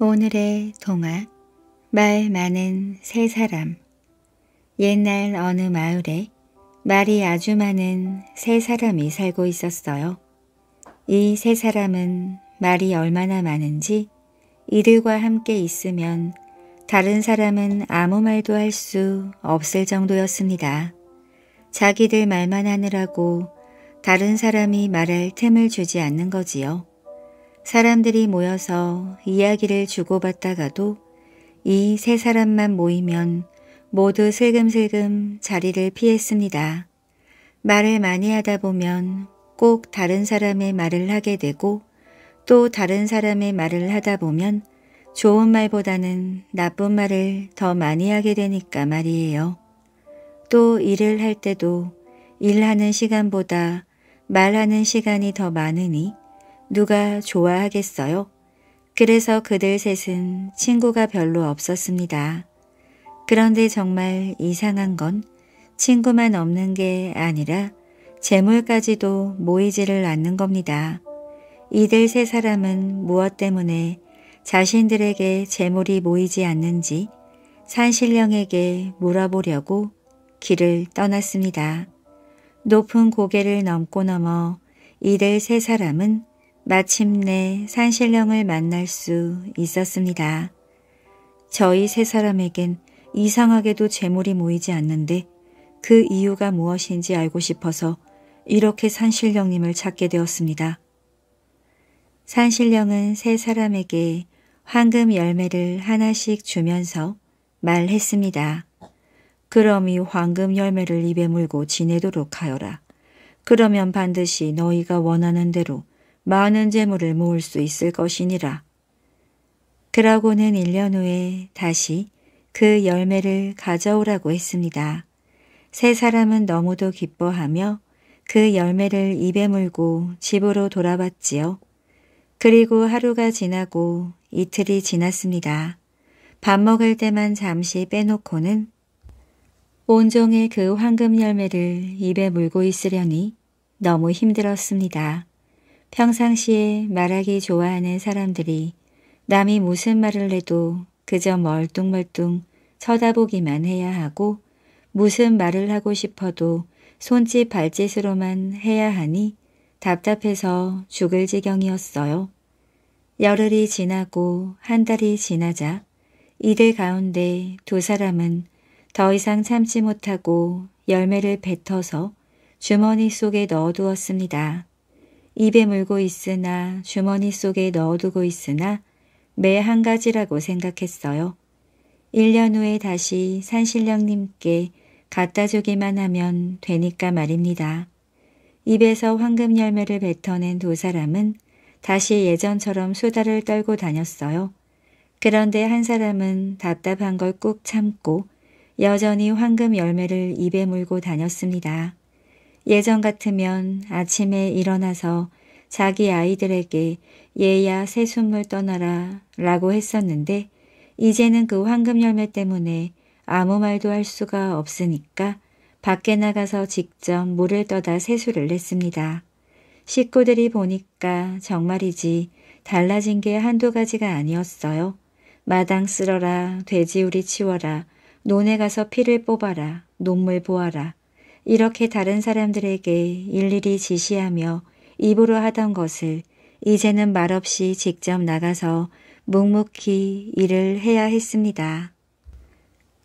오늘의 동화 말 많은 세 사람 옛날 어느 마을에 말이 아주 많은 세 사람이 살고 있었어요. 이 세 사람은 말이 얼마나 많은지 이들과 함께 있으면 다른 사람은 아무 말도 할 수 없을 정도였습니다. 자기들 말만 하느라고 다른 사람이 말할 틈을 주지 않는 거지요. 사람들이 모여서 이야기를 주고받다가도 이 세 사람만 모이면 모두 슬금슬금 자리를 피했습니다. 말을 많이 하다 보면 꼭 다른 사람의 말을 하게 되고 또 다른 사람의 말을 하다 보면 좋은 말보다는 나쁜 말을 더 많이 하게 되니까 말이에요. 또 일을 할 때도 일하는 시간보다 말하는 시간이 더 많으니 누가 좋아하겠어요? 그래서 그들 셋은 친구가 별로 없었습니다. 그런데 정말 이상한 건 친구만 없는 게 아니라 재물까지도 모이지를 않는 겁니다. 이들 세 사람은 무엇 때문에 자신들에게 재물이 모이지 않는지 산신령에게 물어보려고 길을 떠났습니다. 높은 고개를 넘고 넘어 이들 세 사람은 마침내 산신령을 만날 수 있었습니다. 저희 세 사람에겐 이상하게도 재물이 모이지 않는데 그 이유가 무엇인지 알고 싶어서 이렇게 산신령님을 찾게 되었습니다. 산신령은 세 사람에게 황금 열매를 하나씩 주면서 말했습니다. 그럼 이 황금 열매를 입에 물고 지내도록 하여라. 그러면 반드시 너희가 원하는 대로 많은 재물을 모을 수 있을 것이니라. 그러고는 1년 후에 다시 그 열매를 가져오라고 했습니다. 세 사람은 너무도 기뻐하며 그 열매를 입에 물고 집으로 돌아왔지요. 그리고 하루가 지나고 이틀이 지났습니다. 밥 먹을 때만 잠시 빼놓고는 온종일 그 황금 열매를 입에 물고 있으려니 너무 힘들었습니다. 평상시에 말하기 좋아하는 사람들이 남이 무슨 말을 해도 그저 멀뚱멀뚱 쳐다보기만 해야 하고 무슨 말을 하고 싶어도 손짓 발짓으로만 해야 하니 답답해서 죽을 지경이었어요. 열흘이 지나고 한 달이 지나자 이들 가운데 두 사람은 더 이상 참지 못하고 열매를 뱉어서 주머니 속에 넣어두었습니다. 입에 물고 있으나 주머니 속에 넣어두고 있으나 매 한 가지라고 생각했어요. 1년 후에 다시 산신령님께 갖다 주기만 하면 되니까 말입니다. 입에서 황금 열매를 뱉어낸 두 사람은 다시 예전처럼 수다를 떨고 다녔어요. 그런데 한 사람은 답답한 걸 꾹 참고 여전히 황금 열매를 입에 물고 다녔습니다. 예전 같으면 아침에 일어나서 자기 아이들에게 얘야 새순물 떠나라 라고 했었는데 이제는 그 황금열매 때문에 아무 말도 할 수가 없으니까 밖에 나가서 직접 물을 떠다 세수를 냈습니다. 식구들이 보니까 정말이지 달라진 게 한두 가지가 아니었어요. 마당 쓸어라, 돼지우리 치워라, 논에 가서 피를 뽑아라, 논물 보아라, 이렇게 다른 사람들에게 일일이 지시하며 입으로 하던 것을 이제는 말없이 직접 나가서 묵묵히 일을 해야 했습니다.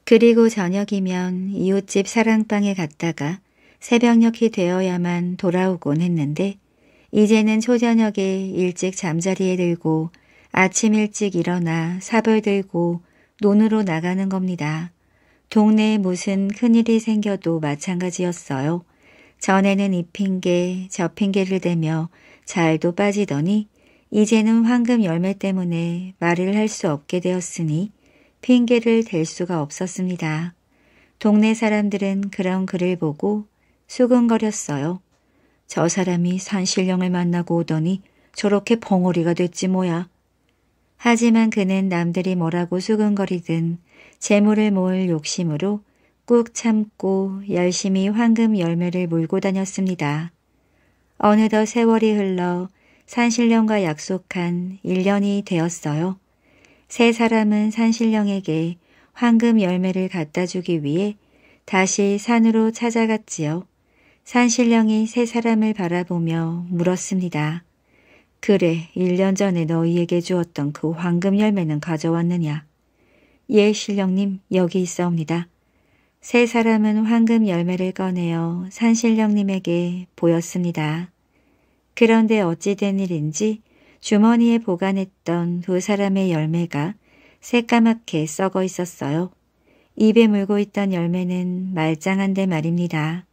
그리고 저녁이면 이웃집 사랑방에 갔다가 새벽녘이 되어야만 돌아오곤 했는데 이제는 초저녁에 일찍 잠자리에 들고 아침 일찍 일어나 사벌 들고 논으로 나가는 겁니다. 동네에 무슨 큰일이 생겨도 마찬가지였어요. 전에는 이 핑계 저 핑계를 대며 잘도 빠지더니 이제는 황금 열매 때문에 말을 할 수 없게 되었으니 핑계를 댈 수가 없었습니다. 동네 사람들은 그런 글을 보고 수근거렸어요. 저 사람이 산신령을 만나고 오더니 저렇게 벙어리가 됐지 뭐야. 하지만 그는 남들이 뭐라고 수근거리든 재물을 모을 욕심으로 꾹 참고 열심히 황금 열매를 몰고 다녔습니다. 어느덧 세월이 흘러 산신령과 약속한 1년이 되었어요. 세 사람은 산신령에게 황금 열매를 갖다 주기 위해 다시 산으로 찾아갔지요. 산신령이 세 사람을 바라보며 물었습니다. 그래, 1년 전에 너희에게 주었던 그 황금 열매는 가져왔느냐? 예, 신령님, 여기 있어옵니다. 세 사람은 황금 열매를 꺼내어 산신령님에게 보였습니다. 그런데 어찌된 일인지 주머니에 보관했던 두 사람의 열매가 새까맣게 썩어 있었어요. 입에 물고 있던 열매는 말짱한데 말입니다.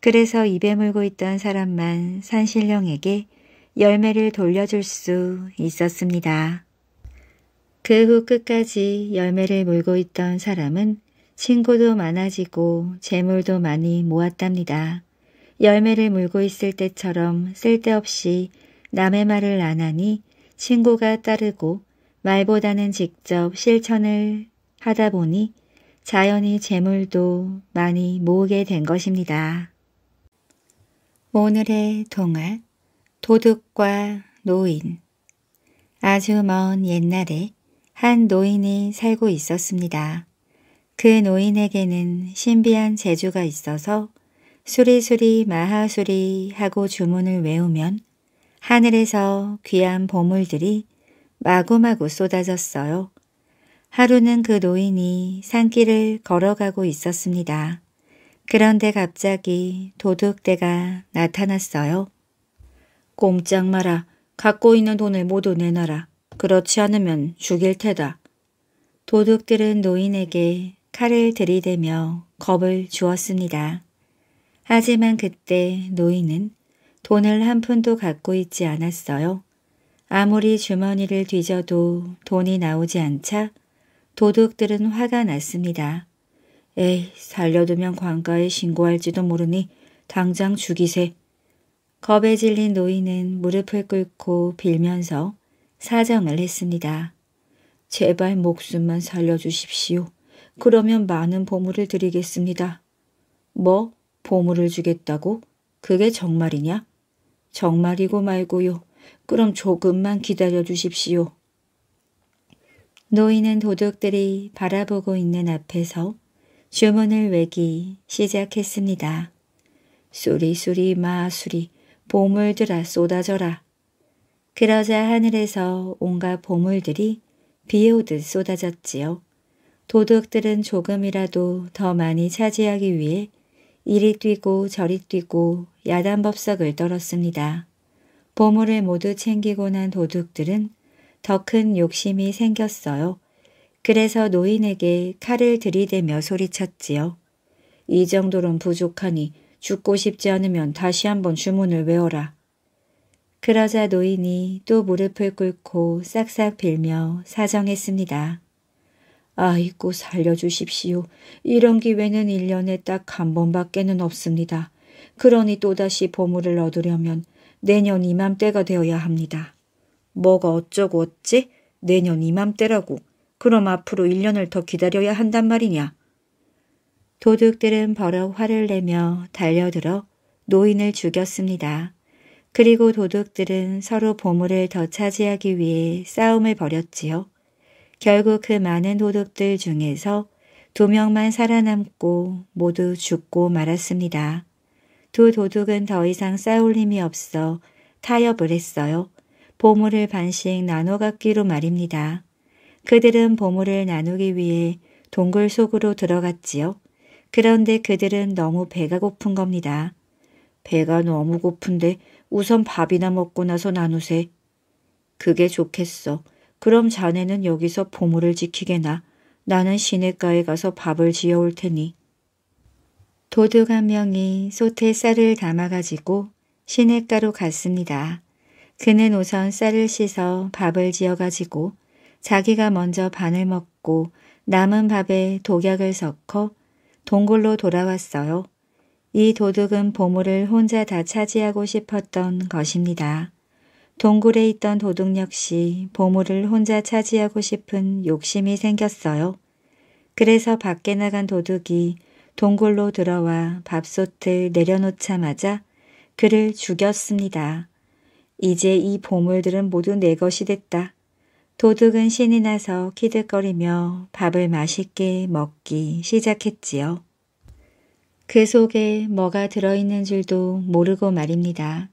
그래서 입에 물고 있던 사람만 산신령에게 열매를 돌려줄 수 있었습니다. 그후 끝까지 열매를 물고 있던 사람은 친구도 많아지고 재물도 많이 모았답니다. 열매를 물고 있을 때처럼 쓸데없이 남의 말을 안 하니 친구가 따르고 말보다는 직접 실천을 하다 보니 자연히 재물도 많이 모으게 된 것입니다. 오늘의 동화 도둑과 노인 아주 먼 옛날에 한 노인이 살고 있었습니다. 그 노인에게는 신비한 재주가 있어서 수리수리 마하수리 하고 주문을 외우면 하늘에서 귀한 보물들이 마구마구 쏟아졌어요. 하루는 그 노인이 산길을 걸어가고 있었습니다. 그런데 갑자기 도둑대가 나타났어요. 꼼짝 마라. 갖고 있는 돈을 모두 내놔라. 그렇지 않으면 죽일 테다. 도둑들은 노인에게 칼을 들이대며 겁을 주었습니다. 하지만 그때 노인은 돈을 한 푼도 갖고 있지 않았어요. 아무리 주머니를 뒤져도 돈이 나오지 않자 도둑들은 화가 났습니다. 에이, 살려두면 관가에 신고할지도 모르니 당장 죽이세. 겁에 질린 노인은 무릎을 꿇고 빌면서 사정을 했습니다. 제발 목숨만 살려주십시오. 그러면 많은 보물을 드리겠습니다. 뭐? 보물을 주겠다고? 그게 정말이냐? 정말이고 말고요. 그럼 조금만 기다려 주십시오. 노인은 도둑들이 바라보고 있는 앞에서 주문을 외기 시작했습니다. 수리수리 마수리 보물들아 쏟아져라 그러자 하늘에서 온갖 보물들이 비 오듯 쏟아졌지요. 도둑들은 조금이라도 더 많이 차지하기 위해 이리 뛰고 저리 뛰고 야단법석을 떨었습니다. 보물을 모두 챙기고 난 도둑들은 더 큰 욕심이 생겼어요. 그래서 노인에게 칼을 들이대며 소리쳤지요. 이정도론 부족하니 죽고 싶지 않으면 다시 한번 주문을 외워라. 그러자 노인이 또 무릎을 꿇고 싹싹 빌며 사정했습니다. 아이고 살려주십시오. 이런 기회는 1년에 딱 한 번밖에는 없습니다. 그러니 또다시 보물을 얻으려면 내년 이맘때가 되어야 합니다. 뭐가 어쩌고 어찌? 내년 이맘때라고. 그럼 앞으로 1년을 더 기다려야 한단 말이냐? 도둑들은 버럭 화를 내며 달려들어 노인을 죽였습니다. 그리고 도둑들은 서로 보물을 더 차지하기 위해 싸움을 벌였지요. 결국 그 많은 도둑들 중에서 두 명만 살아남고 모두 죽고 말았습니다. 두 도둑은 더 이상 싸울 힘이 없어 타협을 했어요. 보물을 반씩 나눠 갖기로 말입니다. 그들은 보물을 나누기 위해 동굴 속으로 들어갔지요. 그런데 그들은 너무 배가 고픈 겁니다. 배가 너무 고픈데 우선 밥이나 먹고 나서 나누세. 그게 좋겠어. 그럼 자네는 여기서 보물을 지키게나. 나는 시내가에 가서 밥을 지어올 테니. 도둑 한 명이 솥에 쌀을 담아가지고 시내가로 갔습니다. 그는 우선 쌀을 씻어 밥을 지어가지고 자기가 먼저 반을 먹고 남은 밥에 독약을 섞어 동굴로 돌아왔어요. 이 도둑은 보물을 혼자 다 차지하고 싶었던 것입니다. 동굴에 있던 도둑 역시 보물을 혼자 차지하고 싶은 욕심이 생겼어요. 그래서 밖에 나간 도둑이 동굴로 들어와 밥솥을 내려놓자마자 그를 죽였습니다. 이제 이 보물들은 모두 내 것이 됐다. 도둑은 신이 나서 키득거리며 밥을 맛있게 먹기 시작했지요. 그 속에 뭐가 들어있는 줄도 모르고 말입니다.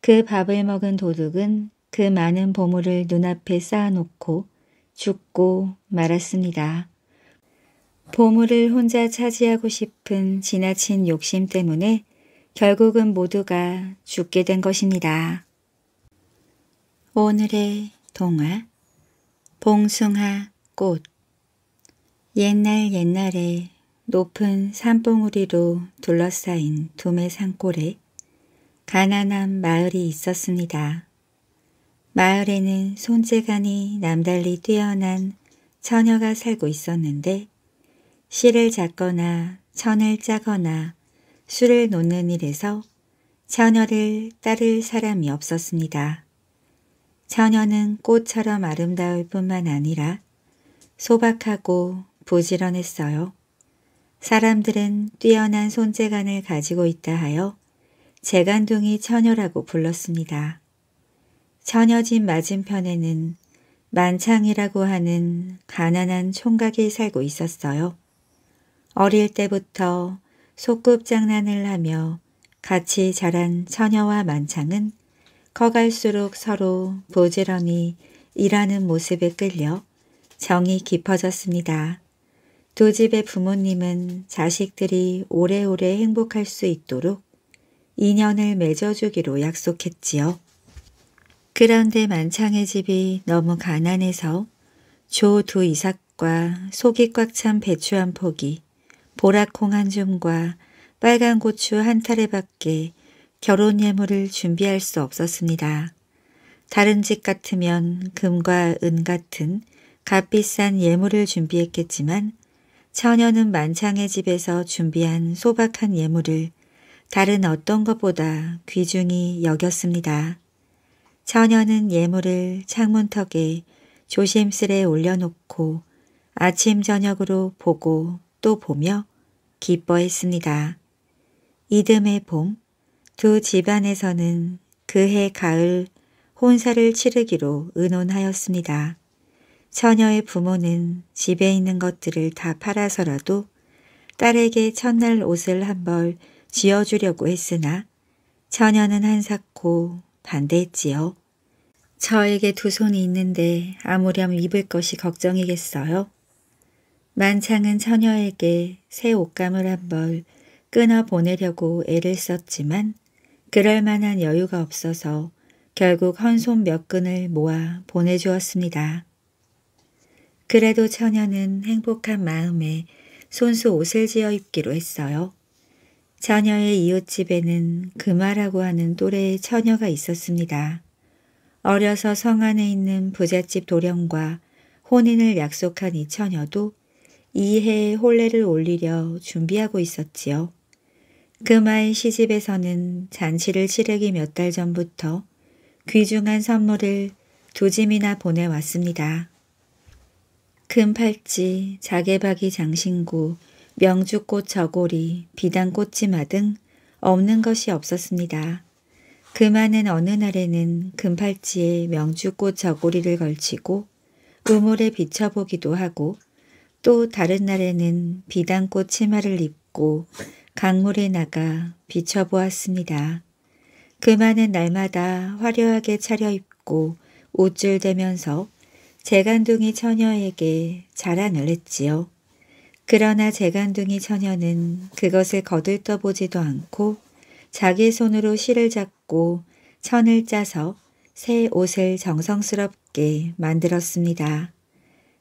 그 밥을 먹은 도둑은 그 많은 보물을 눈앞에 쌓아놓고 죽고 말았습니다. 보물을 혼자 차지하고 싶은 지나친 욕심 때문에 결국은 모두가 죽게 된 것입니다. 오늘의 동화 봉숭아 꽃 옛날 옛날에 높은 산봉우리로 둘러싸인 도매 산골에 가난한 마을이 있었습니다. 마을에는 손재간이 남달리 뛰어난 처녀가 살고 있었는데 씨를 잡거나 천을 짜거나 술을 놓는 일에서 처녀를 따를 사람이 없었습니다. 처녀는 꽃처럼 아름다울 뿐만 아니라 소박하고 부지런했어요. 사람들은 뛰어난 손재간을 가지고 있다 하여 재간둥이 처녀라고 불렀습니다. 처녀집 맞은편에는 만창이라고 하는 가난한 총각이 살고 있었어요. 어릴 때부터 소꿉장난을 하며 같이 자란 처녀와 만창은 커갈수록 서로 부지런히 일하는 모습에 끌려 정이 깊어졌습니다. 두 집의 부모님은 자식들이 오래오래 행복할 수 있도록 인연을 맺어주기로 약속했지요. 그런데 만창의 집이 너무 가난해서 조 두 이삭과 속이 꽉 찬 배추 한 포기, 보라콩 한 줌과 빨간 고추 한 타래밖에 결혼 예물을 준비할 수 없었습니다. 다른 집 같으면 금과 은 같은 값비싼 예물을 준비했겠지만 처녀는 만창의 집에서 준비한 소박한 예물을 다른 어떤 것보다 귀중히 여겼습니다. 처녀는 예물을 창문턱에 조심스레 올려놓고 아침 저녁으로 보고 또 보며 기뻐했습니다. 이듬해 봄, 두 집안에서는 그해 가을 혼사를 치르기로 의논하였습니다. 처녀의 부모는 집에 있는 것들을 다 팔아서라도 딸에게 첫날 옷을 한 벌 지어주려고 했으나 처녀는 한사코 반대했지요. 저에게 두 손이 있는데 아무렴 입을 것이 걱정이겠어요. 만창은 처녀에게 새 옷감을 한 벌 끊어 보내려고 애를 썼지만 그럴 만한 여유가 없어서 결국 헌손 몇 끈을 모아 보내주었습니다. 그래도 처녀는 행복한 마음에 손수 옷을 지어 입기로 했어요. 처녀의 이웃집에는 금화라고 그 하는 또래의 처녀가 있었습니다. 어려서 성 안에 있는 부잣집 도령과 혼인을 약속한 이 처녀도 이해의 혼례를 올리려 준비하고 있었지요. 금아의 시집에서는 잔치를 치르기 몇 달 전부터 귀중한 선물을 두 짐이나 보내왔습니다. 큰 팔찌, 자개박이 장신구, 명주꽃 저고리, 비단꽃치마 등 없는 것이 없었습니다. 그만은 어느 날에는 금팔찌에 명주꽃 저고리를 걸치고 우물에 비춰보기도 하고 또 다른 날에는 비단꽃 치마를 입고 강물에 나가 비춰보았습니다. 그만은 날마다 화려하게 차려입고 우쭐대면서 재간둥이 처녀에게 자랑을 했지요. 그러나 재간둥이 처녀는 그것을 거들떠보지도 않고 자기 손으로 실을 잡고 천을 짜서 새 옷을 정성스럽게 만들었습니다.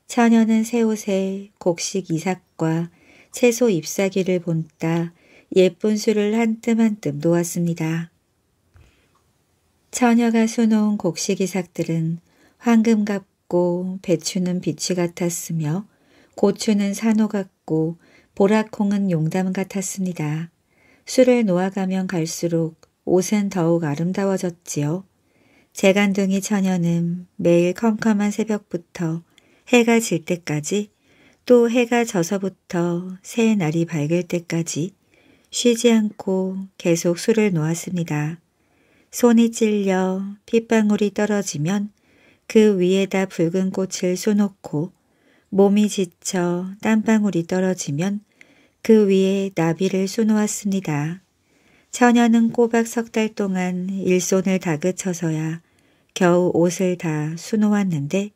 처녀는 새 옷에 곡식 이삭과 채소 잎사귀를 본따 예쁜 술을 한뜸 한뜸 놓았습니다. 처녀가 수놓은 곡식 이삭들은 황금갑 같고 배추는 빛이 같았으며 고추는 산호 같고 보라콩은 용담 같았습니다. 술을 놓아가면 갈수록 옷은 더욱 아름다워졌지요. 재간둥이 처녀는 매일 컴컴한 새벽부터 해가 질 때까지 또 해가 져서부터 새 날이 밝을 때까지 쉬지 않고 계속 술을 놓았습니다. 손이 찔려 핏방울이 떨어지면 그 위에다 붉은 꽃을 쏘놓고 몸이 지쳐 땀방울이 떨어지면 그 위에 나비를 쏘놓았습니다. 처녀는 꼬박 석 달 동안 일손을 다그쳐서야 겨우 옷을 다 수놓았는데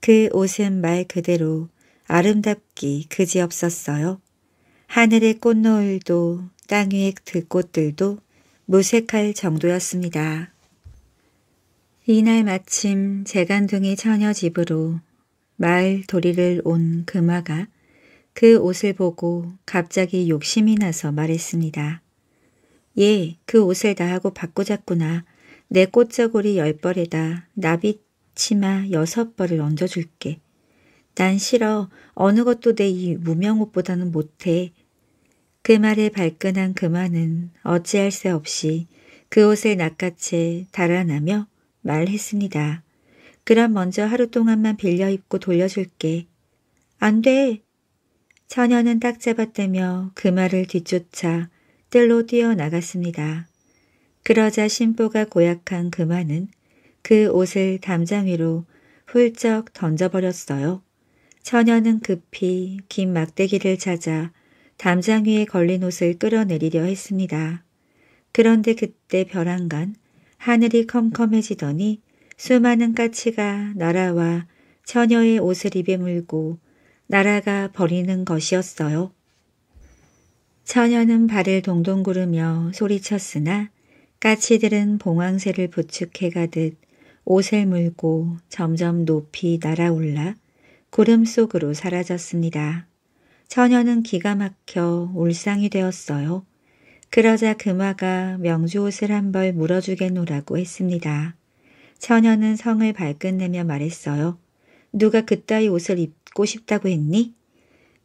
그 옷은 말 그대로 아름답기 그지없었어요. 하늘의 꽃노을도 땅 위의 들 그 꽃들도 무색할 정도였습니다. 이날 마침 재간둥이 처녀 집으로 마을 도리를 온 금화가 그 옷을 보고 갑자기 욕심이 나서 말했습니다. 예, 그 옷을 나하고 바꾸자꾸나. 내 꽃자고리 열 벌에다 나비 치마 여섯 벌을 얹어줄게. 난 싫어. 어느 것도 내 이 무명옷보다는 못해. 그 말에 발끈한 금화는 어찌할 새 없이 그 옷을 낚아채 달아나며 말했습니다. 그럼 먼저 하루 동안만 빌려 입고 돌려줄게. 안 돼. 처녀는 딱 잡았다며 그 말을 뒤쫓아 뜰로 뛰어나갔습니다. 그러자 신보가 고약한 그만은 그 옷을 담장 위로 훌쩍 던져버렸어요. 처녀는 급히 긴 막대기를 찾아 담장 위에 걸린 옷을 끌어내리려 했습니다. 그런데 그때 벼랑간 하늘이 컴컴해지더니 수많은 까치가 날아와 처녀의 옷을 입에 물고 날아가 버리는 것이었어요. 처녀는 발을 동동 구르며 소리쳤으나 까치들은 봉황새를 부축해 가듯 옷을 물고 점점 높이 날아올라 구름 속으로 사라졌습니다. 처녀는 기가 막혀 울상이 되었어요. 그러자 금화가 명주 옷을 한 벌 물어주겠노라고 했습니다. 처녀는 성을 발끈내며 말했어요. 누가 그따위 옷을 입고 싶다고 했니?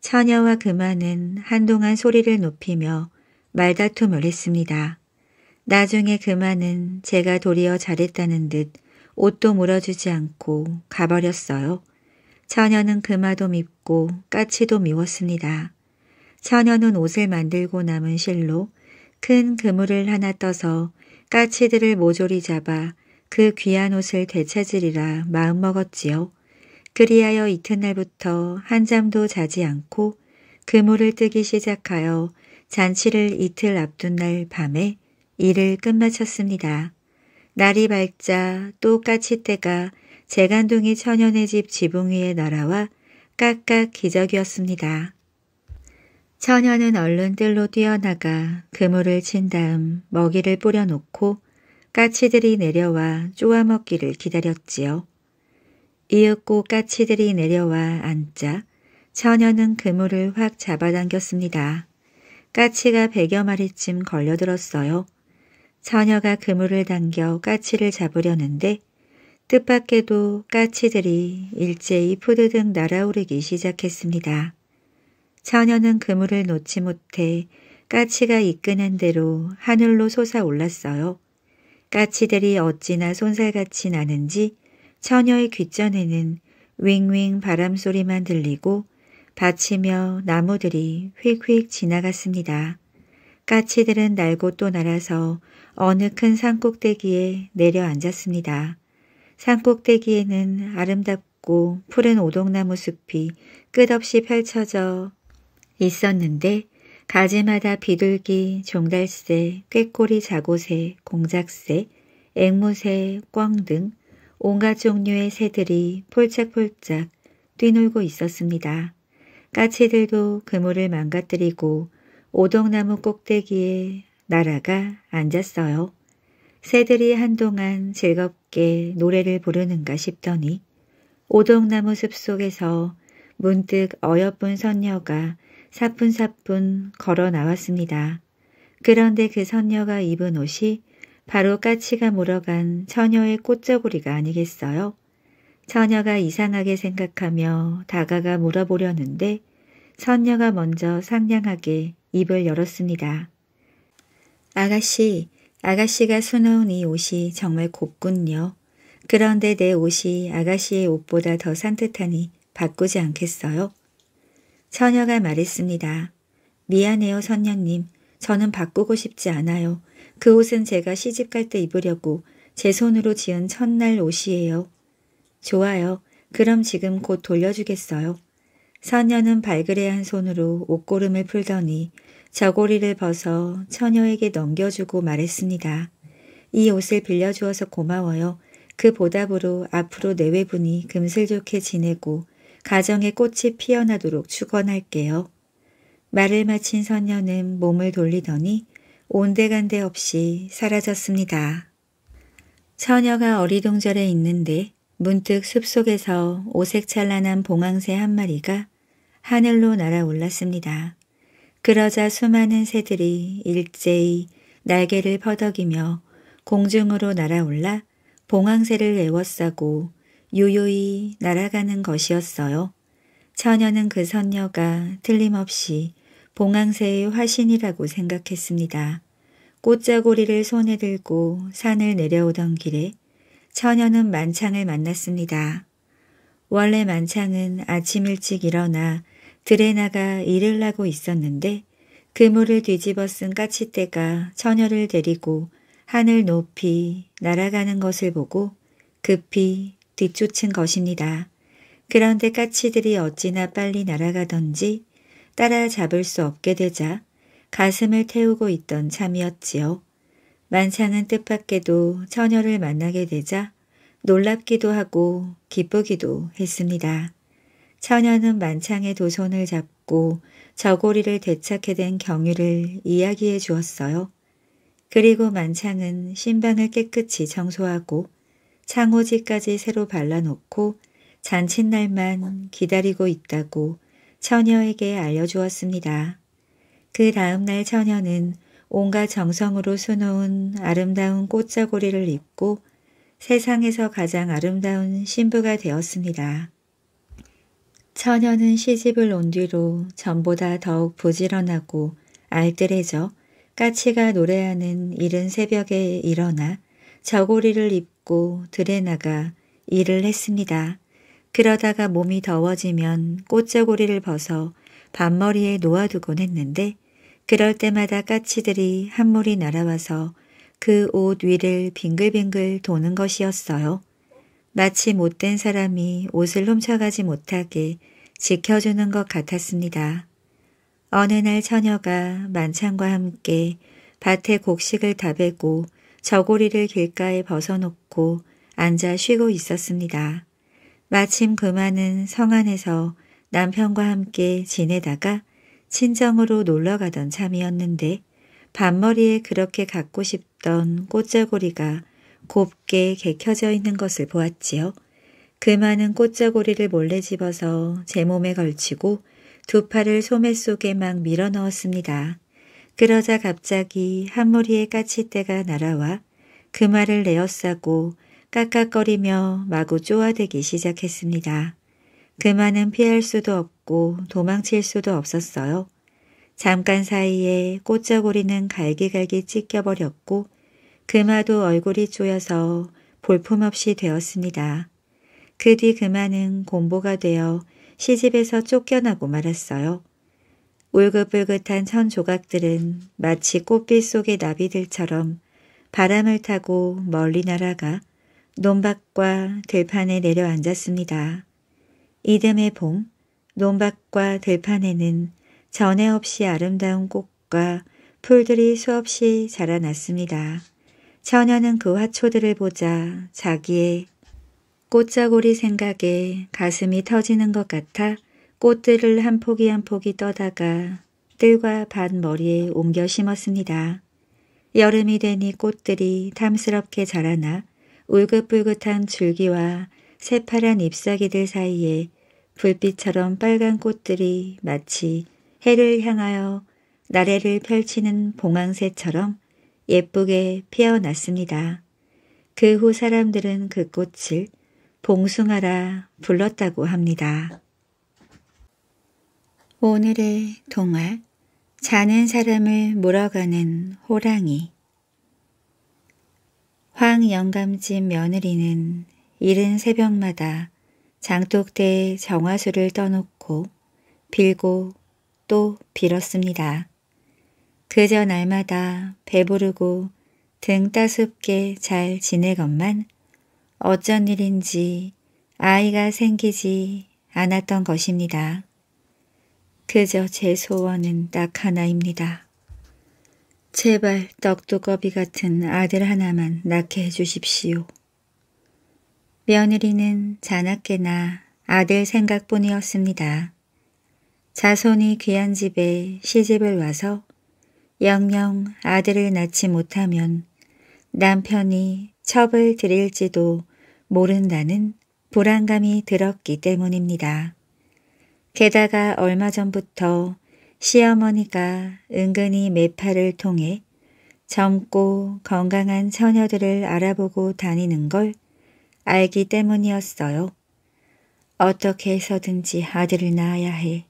처녀와 금화는 한동안 소리를 높이며 말다툼을 했습니다. 나중에 금화는 제가 도리어 잘했다는 듯 옷도 물어주지 않고 가버렸어요. 처녀는 금화도 밉고 까치도 미웠습니다. 처녀는 옷을 만들고 남은 실로 큰 그물을 하나 떠서 까치들을 모조리 잡아 그 귀한 옷을 되찾으리라 마음먹었지요. 그리하여 이튿날부터 한잠도 자지 않고 그물을 뜨기 시작하여 잔치를 이틀 앞둔 날 밤에 일을 끝마쳤습니다. 날이 밝자 또 까치떼가 재간둥이 천연의집 지붕 위에 날아와 깍깍 기적이었습니다. 처녀는 얼른 뜰로 뛰어나가 그물을 친 다음 먹이를 뿌려놓고 까치들이 내려와 쪼아먹기를 기다렸지요. 이윽고 까치들이 내려와 앉자 처녀는 그물을 확 잡아당겼습니다. 까치가 백여 마리쯤 걸려들었어요. 처녀가 그물을 당겨 까치를 잡으려는데 뜻밖에도 까치들이 일제히 푸드등 날아오르기 시작했습니다. 처녀는 그물을 놓지 못해 까치가 이끄는 대로 하늘로 솟아올랐어요. 까치들이 어찌나 손살같이 나는지 처녀의 귀전에는 윙윙 바람소리만 들리고 받치며 나무들이 휙휙 지나갔습니다. 까치들은 날고 또 날아서 어느 큰 산꼭대기에 내려앉았습니다. 산꼭대기에는 아름답고 푸른 오동나무 숲이 끝없이 펼쳐져 있었는데 가지마다 비둘기, 종달새, 꾀꼬리 자고새, 공작새, 앵무새, 꿩등 온갖 종류의 새들이 폴짝폴짝 뛰놀고 있었습니다. 까치들도 그물을 망가뜨리고 오동나무 꼭대기에 날아가 앉았어요. 새들이 한동안 즐겁게 노래를 부르는가 싶더니 오동나무 숲속에서 문득 어여쁜 선녀가 사뿐사뿐 걸어 나왔습니다. 그런데 그 선녀가 입은 옷이 바로 까치가 물어간 처녀의 꽃저고리가 아니겠어요? 처녀가 이상하게 생각하며 다가가 물어보려는데 선녀가 먼저 상냥하게 입을 열었습니다. 아가씨, 아가씨가 수놓은 이 옷이 정말 곱군요. 그런데 내 옷이 아가씨의 옷보다 더 산뜻하니 바꾸지 않겠어요? 처녀가 말했습니다. 미안해요, 선녀님. 저는 바꾸고 싶지 않아요. 그 옷은 제가 시집 갈때 입으려고 제 손으로 지은 첫날 옷이에요. 좋아요. 그럼 지금 곧 돌려주겠어요. 선녀는 발그레한 손으로 옷고름을 풀더니 저고리를 벗어 처녀에게 넘겨주고 말했습니다. 이 옷을 빌려주어서 고마워요. 그 보답으로 앞으로 내 외분이 금슬 좋게 지내고 가정의 꽃이 피어나도록 축원할게요. 말을 마친 선녀는 몸을 돌리더니 온데간데 없이 사라졌습니다. 처녀가 어리둥절해 있는데 문득 숲속에서 오색 찬란한 봉황새 한 마리가 하늘로 날아올랐습니다. 그러자 수많은 새들이 일제히 날개를 퍼덕이며 공중으로 날아올라 봉황새를 애워싸고 유유히 날아가는 것이었어요. 처녀는 그 선녀가 틀림없이 봉황새의 화신이라고 생각했습니다. 꽃자고리를 손에 들고 산을 내려오던 길에 처녀는 만창을 만났습니다. 원래 만창은 아침 일찍 일어나 들에 나가 일을 하고 있었는데 그물을 뒤집어 쓴 까치떼가 처녀를 데리고 하늘 높이 날아가는 것을 보고 급히 뒤쫓은 것입니다. 그런데 까치들이 어찌나 빨리 날아가던지 따라잡을 수 없게 되자 가슴을 태우고 있던 참이었지요. 만상은 뜻밖에도 처녀를 만나게 되자 놀랍기도 하고 기쁘기도 했습니다. 처녀는 만창의 두 손을 잡고 저고리를 되찾게 된 경위를 이야기해 주었어요. 그리고 만창은 신방을 깨끗이 청소하고 창호지까지 새로 발라놓고 잔칫날만 기다리고 있다고 처녀에게 알려주었습니다. 그 다음날 처녀는 온갖 정성으로 수놓은 아름다운 꽃자고리를 입고 세상에서 가장 아름다운 신부가 되었습니다. 처녀는 시집을 온 뒤로 전보다 더욱 부지런하고 알뜰해져 까치가 노래하는 이른 새벽에 일어나 저고리를 입고 얻고 들에 나가 일을 했습니다. 그러다가 몸이 더워지면 꽃자고리를 벗어 밤머리에 놓아두곤 했는데 그럴 때마다 까치들이 한 무리 날아와서 그 옷 위를 빙글빙글 도는 것이었어요. 마치 못된 사람이 옷을 훔쳐가지 못하게 지켜주는 것 같았습니다. 어느 날 처녀가 만찬과 함께 밭에 곡식을 다 베고 저고리를 길가에 벗어놓고 앉아 쉬고 있었습니다. 마침 그만은 성안에서 남편과 함께 지내다가 친정으로 놀러 가던 참이었는데 밤머리에 그렇게 갖고 싶던 꽃자고리가 곱게 개켜져 있는 것을 보았지요. 그만은 꽃자고리를 몰래 집어서 제 몸에 걸치고 두 팔을 소매 속에 막 밀어 넣었습니다. 그러자 갑자기 한 무리의 까치떼가 날아와 그 말을 내어싸고 깍깍거리며 마구 쪼아대기 시작했습니다. 그말은 피할 수도 없고 도망칠 수도 없었어요. 잠깐 사이에 꽃자고리는 갈기갈기 찢겨버렸고 그마도 얼굴이 쪼여서 볼품없이 되었습니다. 그 뒤 그마는 공보가 되어 시집에서 쫓겨나고 말았어요. 울긋불긋한 천 조각들은 마치 꽃빛 속의 나비들처럼 바람을 타고 멀리 날아가 논밭과 들판에 내려앉았습니다. 이듬해 봄, 논밭과 들판에는 전에 없이 아름다운 꽃과 풀들이 수없이 자라났습니다. 처녀는 그 화초들을 보자 자기의 꽃자고리 생각에 가슴이 터지는 것 같아 꽃들을 한 포기 한 포기 떠다가 뜰과 밭 머리에 옮겨 심었습니다. 여름이 되니 꽃들이 탐스럽게 자라나 울긋불긋한 줄기와 새파란 잎사귀들 사이에 불빛처럼 빨간 꽃들이 마치 해를 향하여 나래를 펼치는 봉황새처럼 예쁘게 피어났습니다. 그 후 사람들은 그 꽃을 봉숭아라 불렀다고 합니다. 오늘의 동화 자는 사람을 몰아가는 호랑이 황영감집 며느리는 이른 새벽마다 장독대에 정화수를 떠놓고 빌고 또 빌었습니다. 그저 날마다 배부르고 등 따숩게 잘 지내건만 어쩐 일인지 아이가 생기지 않았던 것입니다. 그저 제 소원은 딱 하나입니다. 제발 떡두꺼비 같은 아들 하나만 낳게 해주십시오. 며느리는 자나깨나 아들 생각뿐이었습니다. 자손이 귀한 집에 시집을 와서 영영 아들을 낳지 못하면 남편이 첩을 드릴지도 모른다는 불안감이 들었기 때문입니다. 게다가 얼마 전부터 시어머니가 은근히 매파를 통해 젊고 건강한 처녀들을 알아보고 다니는 걸 알기 때문이었어요. 어떻게 해서든지 아들을 낳아야 해.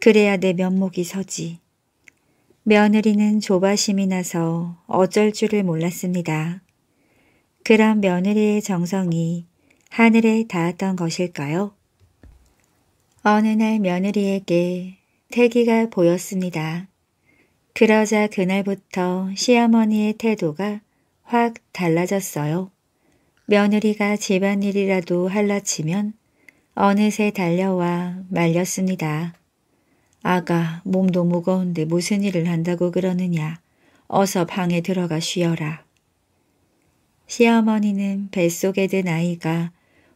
그래야 내 면목이 서지. 며느리는 조바심이 나서 어쩔 줄을 몰랐습니다. 그런 며느리의 정성이 하늘에 닿았던 것일까요? 어느 날 며느리에게 태기가 보였습니다. 그러자 그날부터 시어머니의 태도가 확 달라졌어요. 며느리가 집안일이라도 할라치면 어느새 달려와 말렸습니다. 아가 몸도 무거운데 무슨 일을 한다고 그러느냐. 어서 방에 들어가 쉬어라. 시어머니는 뱃속에 든 아이가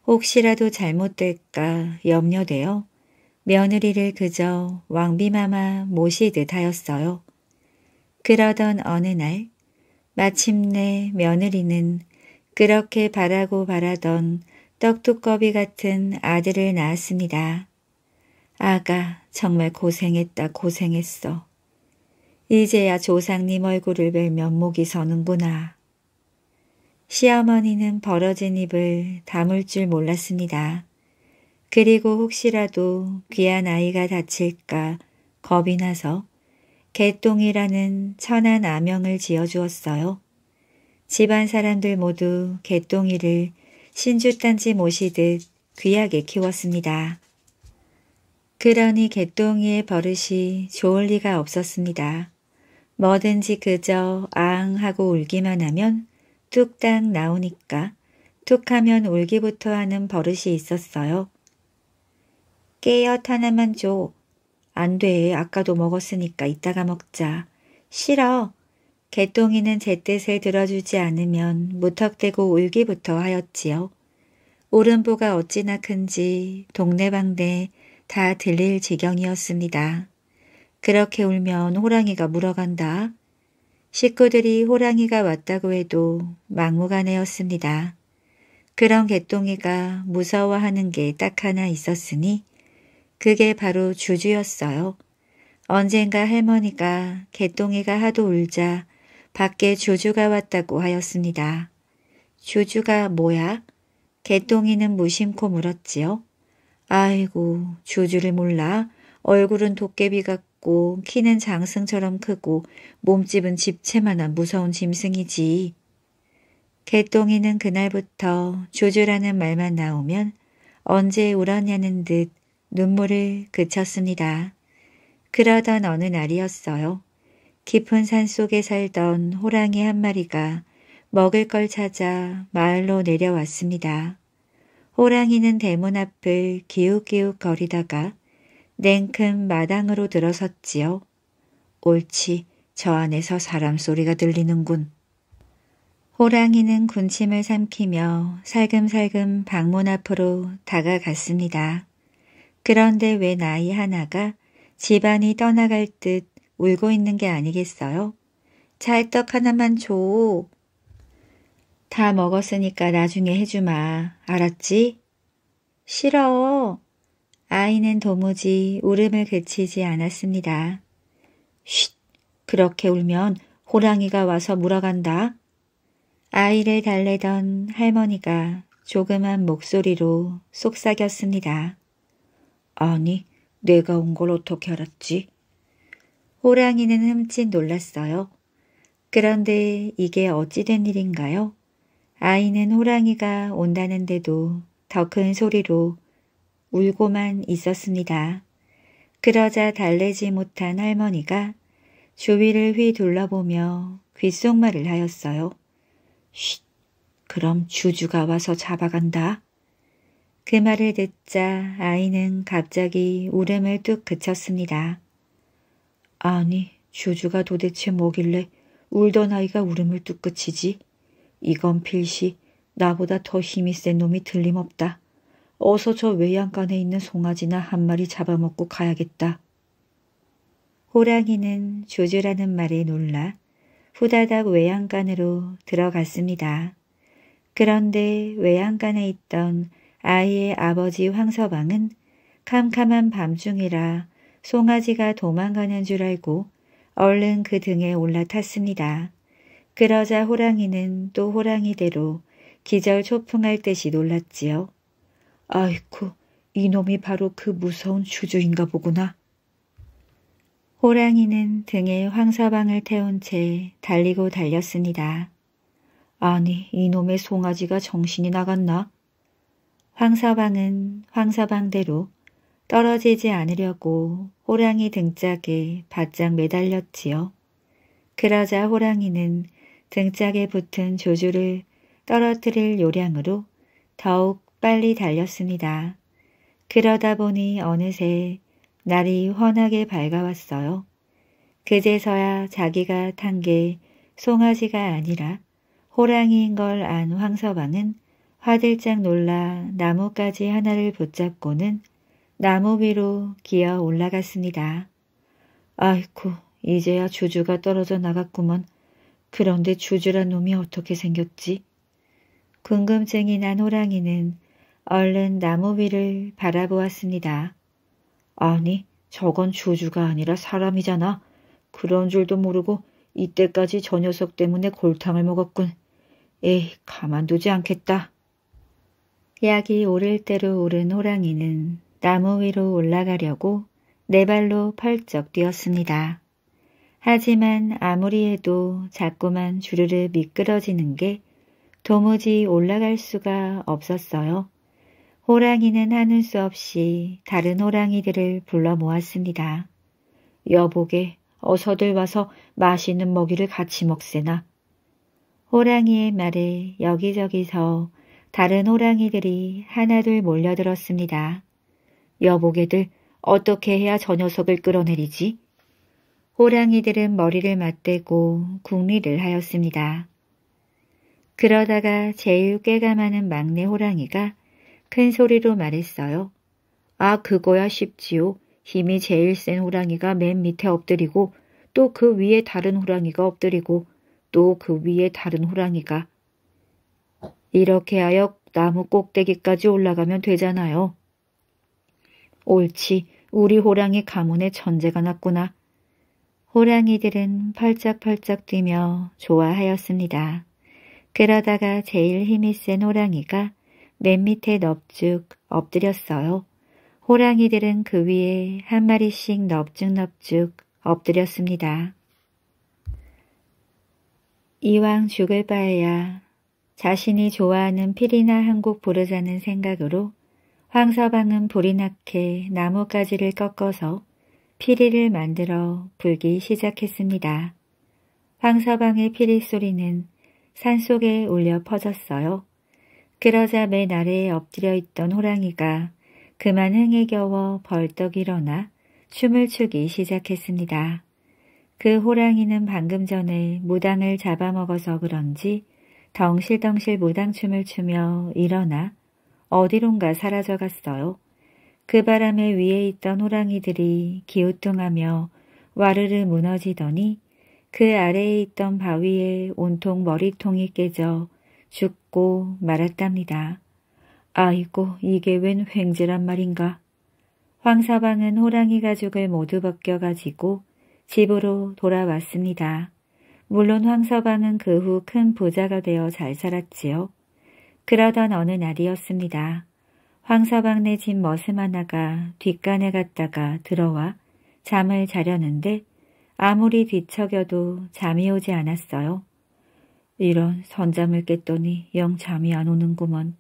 혹시라도 잘못될까 염려되어 며느리를 그저 왕비마마 모시듯 하였어요. 그러던 어느 날 마침내 며느리는 그렇게 바라고 바라던 떡두꺼비 같은 아들을 낳았습니다. 아가 정말 고생했다 고생했어. 이제야 조상님 얼굴을 뵐 면목이 서는구나. 시어머니는 벌어진 입을 담을 줄 몰랐습니다. 그리고 혹시라도 귀한 아이가 다칠까 겁이 나서 개똥이라는 천한 아명을 지어주었어요. 집안 사람들 모두 개똥이를 신주단지 모시듯 귀하게 키웠습니다. 그러니 개똥이의 버릇이 좋을 리가 없었습니다. 뭐든지 그저 앙 하고 울기만 하면 뚝딱 나오니까 툭하면 울기부터 하는 버릇이 있었어요. 깨엿 하나만 줘. 안 돼. 아까도 먹었으니까 이따가 먹자. 싫어. 개똥이는 제 뜻을 들어주지 않으면 무턱대고 울기부터 하였지요. 오름보가 어찌나 큰지 동네방네 다 들릴 지경이었습니다. 그렇게 울면 호랑이가 물어간다. 식구들이 호랑이가 왔다고 해도 막무가내였습니다. 그런 개똥이가 무서워하는 게 딱 하나 있었으니 그게 바로 주주였어요. 언젠가 할머니가 개똥이가 하도 울자 밖에 주주가 왔다고 하였습니다. 주주가 뭐야? 개똥이는 무심코 물었지요. 아이고 주주를 몰라. 얼굴은 도깨비 같고 키는 장승처럼 크고 몸집은 집채만한 무서운 짐승이지. 개똥이는 그날부터 주주라는 말만 나오면 언제 울었냐는 듯 눈물을 그쳤습니다. 그러던 어느 날이었어요. 깊은 산속에 살던 호랑이 한 마리가 먹을 걸 찾아 마을로 내려왔습니다. 호랑이는 대문 앞을 기웃기웃 거리다가 냉큼 마당으로 들어섰지요. 옳지, 저 안에서 사람 소리가 들리는군. 호랑이는 군침을 삼키며 살금살금 방문 앞으로 다가갔습니다. 그런데 왜 나이 하나가 집안이 떠나갈 듯 울고 있는 게 아니겠어요? 찰떡 하나만 줘. 다 먹었으니까 나중에 해주마. 알았지? 싫어. 아이는 도무지 울음을 그치지 않았습니다. 쉿! 그렇게 울면 호랑이가 와서 물어간다. 아이를 달래던 할머니가 조그만 목소리로 속삭였습니다. 아니, 내가 온 걸 어떻게 알았지? 호랑이는 흠칫 놀랐어요. 그런데 이게 어찌된 일인가요? 아이는 호랑이가 온다는데도 더 큰 소리로 울고만 있었습니다. 그러자 달래지 못한 할머니가 주위를 휘둘러보며 귓속말을 하였어요. 쉿, 그럼 주주가 와서 잡아간다. 그 말을 듣자 아이는 갑자기 울음을 뚝 그쳤습니다. 아니, 주주가 도대체 뭐길래 울던 아이가 울음을 뚝 그치지? 이건 필시 나보다 더 힘이 센 놈이 들림없다. 어서 저 외양간에 있는 송아지나 한 마리 잡아먹고 가야겠다. 호랑이는 주주라는 말에 놀라 후다닥 외양간으로 들어갔습니다. 그런데 외양간에 있던 아이의 아버지 황서방은 캄캄한 밤중이라 송아지가 도망가는 줄 알고 얼른 그 등에 올라탔습니다. 그러자 호랑이는 또 호랑이대로 기절 초풍할 듯이 놀랐지요. 아이쿠, 이놈이 바로 그 무서운 주주인가 보구나. 호랑이는 등에 황서방을 태운 채 달리고 달렸습니다. 아니, 이놈의 송아지가 정신이 나갔나? 황서방은 황서방대로 떨어지지 않으려고 호랑이 등짝에 바짝 매달렸지요. 그러자 호랑이는 등짝에 붙은 조주를 떨어뜨릴 요량으로 더욱 빨리 달렸습니다. 그러다 보니 어느새 날이 훤하게 밝아왔어요. 그제서야 자기가 탄 게 송아지가 아니라 호랑이인 걸 안 황서방은 화들짝 놀라 나뭇가지 하나를 붙잡고는 나무 위로 기어 올라갔습니다. 아이쿠, 이제야 주주가 떨어져 나갔구먼. 그런데 주주란 놈이 어떻게 생겼지? 궁금증이 난 호랑이는 얼른 나무 위를 바라보았습니다. 아니, 저건 주주가 아니라 사람이잖아. 그런 줄도 모르고 이때까지 저 녀석 때문에 골탕을 먹었군. 에이, 가만두지 않겠다. 약이 오를 대로 오른 호랑이는 나무 위로 올라가려고 네 발로 펄쩍 뛰었습니다. 하지만 아무리 해도 자꾸만 주르르 미끄러지는 게 도무지 올라갈 수가 없었어요. 호랑이는 하는 수 없이 다른 호랑이들을 불러 모았습니다. 여보게 어서들 와서 맛있는 먹이를 같이 먹세나. 호랑이의 말에 여기저기서 다른 호랑이들이 하나둘 몰려들었습니다. 여보게들 어떻게 해야 저 녀석을 끌어내리지? 호랑이들은 머리를 맞대고 궁리를 하였습니다. 그러다가 제일 꾀가 많은 막내 호랑이가 큰 소리로 말했어요. 아 그거야 쉽지요. 힘이 제일 센 호랑이가 맨 밑에 엎드리고 또 그 위에 다른 호랑이가 엎드리고 또 그 위에 다른 호랑이가 이렇게 하여 나무 꼭대기까지 올라가면 되잖아요. 옳지. 우리 호랑이 가문에 전제가 났구나. 호랑이들은 팔짝팔짝 뛰며 좋아하였습니다. 그러다가 제일 힘이 센 호랑이가 맨 밑에 넙죽 엎드렸어요. 호랑이들은 그 위에 한 마리씩 넙죽넙죽 엎드렸습니다. 이왕 죽을 바에야 자신이 좋아하는 피리나한 곡 부르자는 생각으로 황서방은 불이 나게 나뭇가지를 꺾어서 피리를 만들어 불기 시작했습니다. 황서방의 피리 소리는 산속에 울려 퍼졌어요. 그러자 맨 아래에 엎드려 있던 호랑이가 그만 흥에 겨워 벌떡 일어나 춤을 추기 시작했습니다. 그 호랑이는 방금 전에 무당을 잡아먹어서 그런지 덩실덩실 무당춤을 추며 일어나 어디론가 사라져갔어요. 그 바람에 위에 있던 호랑이들이 기우뚱하며 와르르 무너지더니 그 아래에 있던 바위에 온통 머리통이 깨져 죽고 말았답니다. 아이고 이게 웬 횡재란 말인가. 황사방은 호랑이 가죽을 모두 벗겨가지고 집으로 돌아왔습니다. 물론 황서방은 그 후 큰 부자가 되어 잘 살았지요. 그러던 어느 날이었습니다. 황서방 네집 머슴 하나가 뒷간에 갔다가 들어와 잠을 자려는데 아무리 뒤척여도 잠이 오지 않았어요. 이런 선잠을 깼더니 영 잠이 안 오는구먼.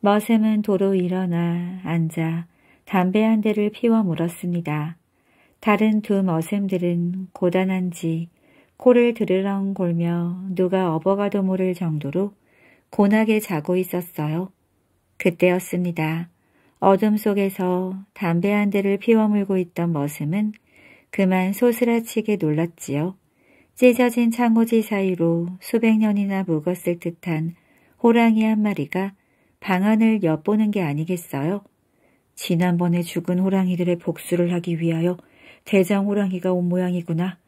머슴은 도로 일어나 앉아 담배 한 대를 피워 물었습니다. 다른 두 머슴들은 고단한지 코를 드르렁 골며 누가 업어가도 모를 정도로 고나게 자고 있었어요. 그때였습니다. 어둠 속에서 담배 한 대를 피워 물고 있던 머슴은 그만 소스라치게 놀랐지요. 찢어진 창호지 사이로 수백 년이나 묵었을 듯한 호랑이 한 마리가 방안을 엿보는 게 아니겠어요? 지난번에 죽은 호랑이들의 복수를 하기 위하여 대장 호랑이가 온 모양이구나.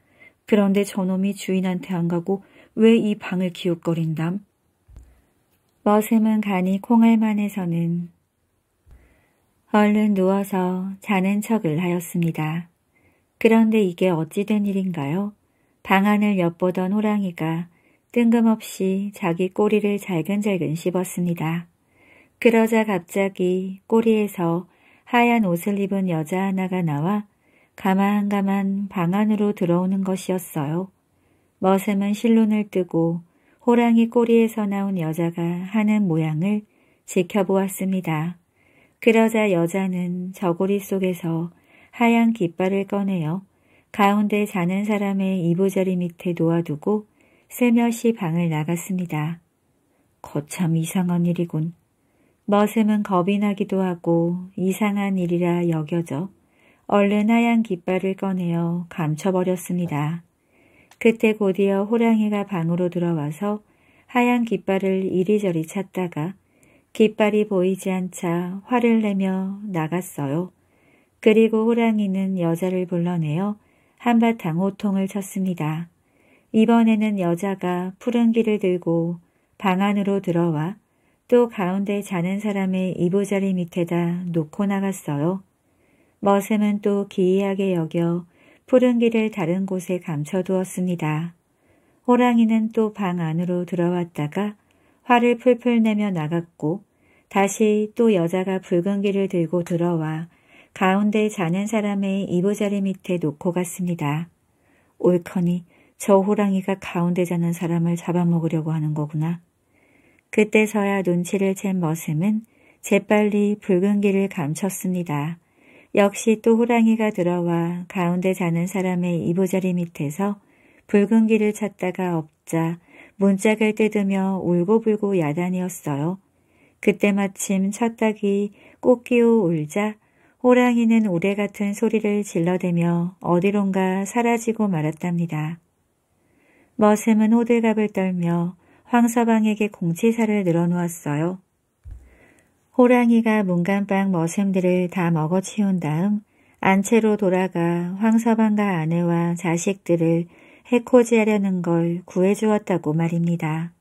그런데 저놈이 주인한테 안 가고 왜 이 방을 기웃거린담? 머슴은 간이 콩알만에서는 얼른 누워서 자는 척을 하였습니다. 그런데 이게 어찌된 일인가요? 방 안을 엿보던 호랑이가 뜬금없이 자기 꼬리를 잘근잘근 씹었습니다. 그러자 갑자기 꼬리에서 하얀 옷을 입은 여자 하나가 나와 가만 가만 방 안으로 들어오는 것이었어요. 머슴은 실눈을 뜨고 호랑이 꼬리에서 나온 여자가 하는 모양을 지켜보았습니다. 그러자 여자는 저고리 속에서 하얀 깃발을 꺼내어 가운데 자는 사람의 이부자리 밑에 놓아두고 슬며시 방을 나갔습니다. 거참 이상한 일이군. 머슴은 겁이 나기도 하고 이상한 일이라 여겨져 얼른 하얀 깃발을 꺼내어 감춰버렸습니다. 그때 곧이어 호랑이가 방으로 들어와서 하얀 깃발을 이리저리 찾다가 깃발이 보이지 않자 화를 내며 나갔어요. 그리고 호랑이는 여자를 불러내어 한바탕 호통을 쳤습니다. 이번에는 여자가 푸른 길을 들고 방 안으로 들어와 또 가운데 자는 사람의 이보자리 밑에다 놓고 나갔어요. 머셈은 또 기이하게 여겨 푸른 길을 다른 곳에 감춰두었습니다. 호랑이는 또 방 안으로 들어왔다가 화를 풀풀 내며 나갔고 다시 또 여자가 붉은 길을 들고 들어와 가운데 자는 사람의 이보자리 밑에 놓고 갔습니다. 옳거니 저 호랑이가 가운데 자는 사람을 잡아먹으려고 하는 거구나. 그때서야 눈치를 챈 머슴은 재빨리 붉은 길을 감췄습니다. 역시 또 호랑이가 들어와 가운데 자는 사람의 이보자리 밑에서 붉은 길을 찾다가 엎자 문짝을 뜯으며 울고불고 야단이었어요. 그때 마침 첫닭이 꼬끼오 울자 호랑이는 우레 같은 소리를 질러대며 어디론가 사라지고 말았답니다. 머슴은 호들갑을 떨며 황서방에게 공치사를 늘어놓았어요. 호랑이가 문간방 머슴들을 다 먹어치운 다음 안채로 돌아가 황서방과 아내와 자식들을 해코지하려는 걸 구해주었다고 말입니다.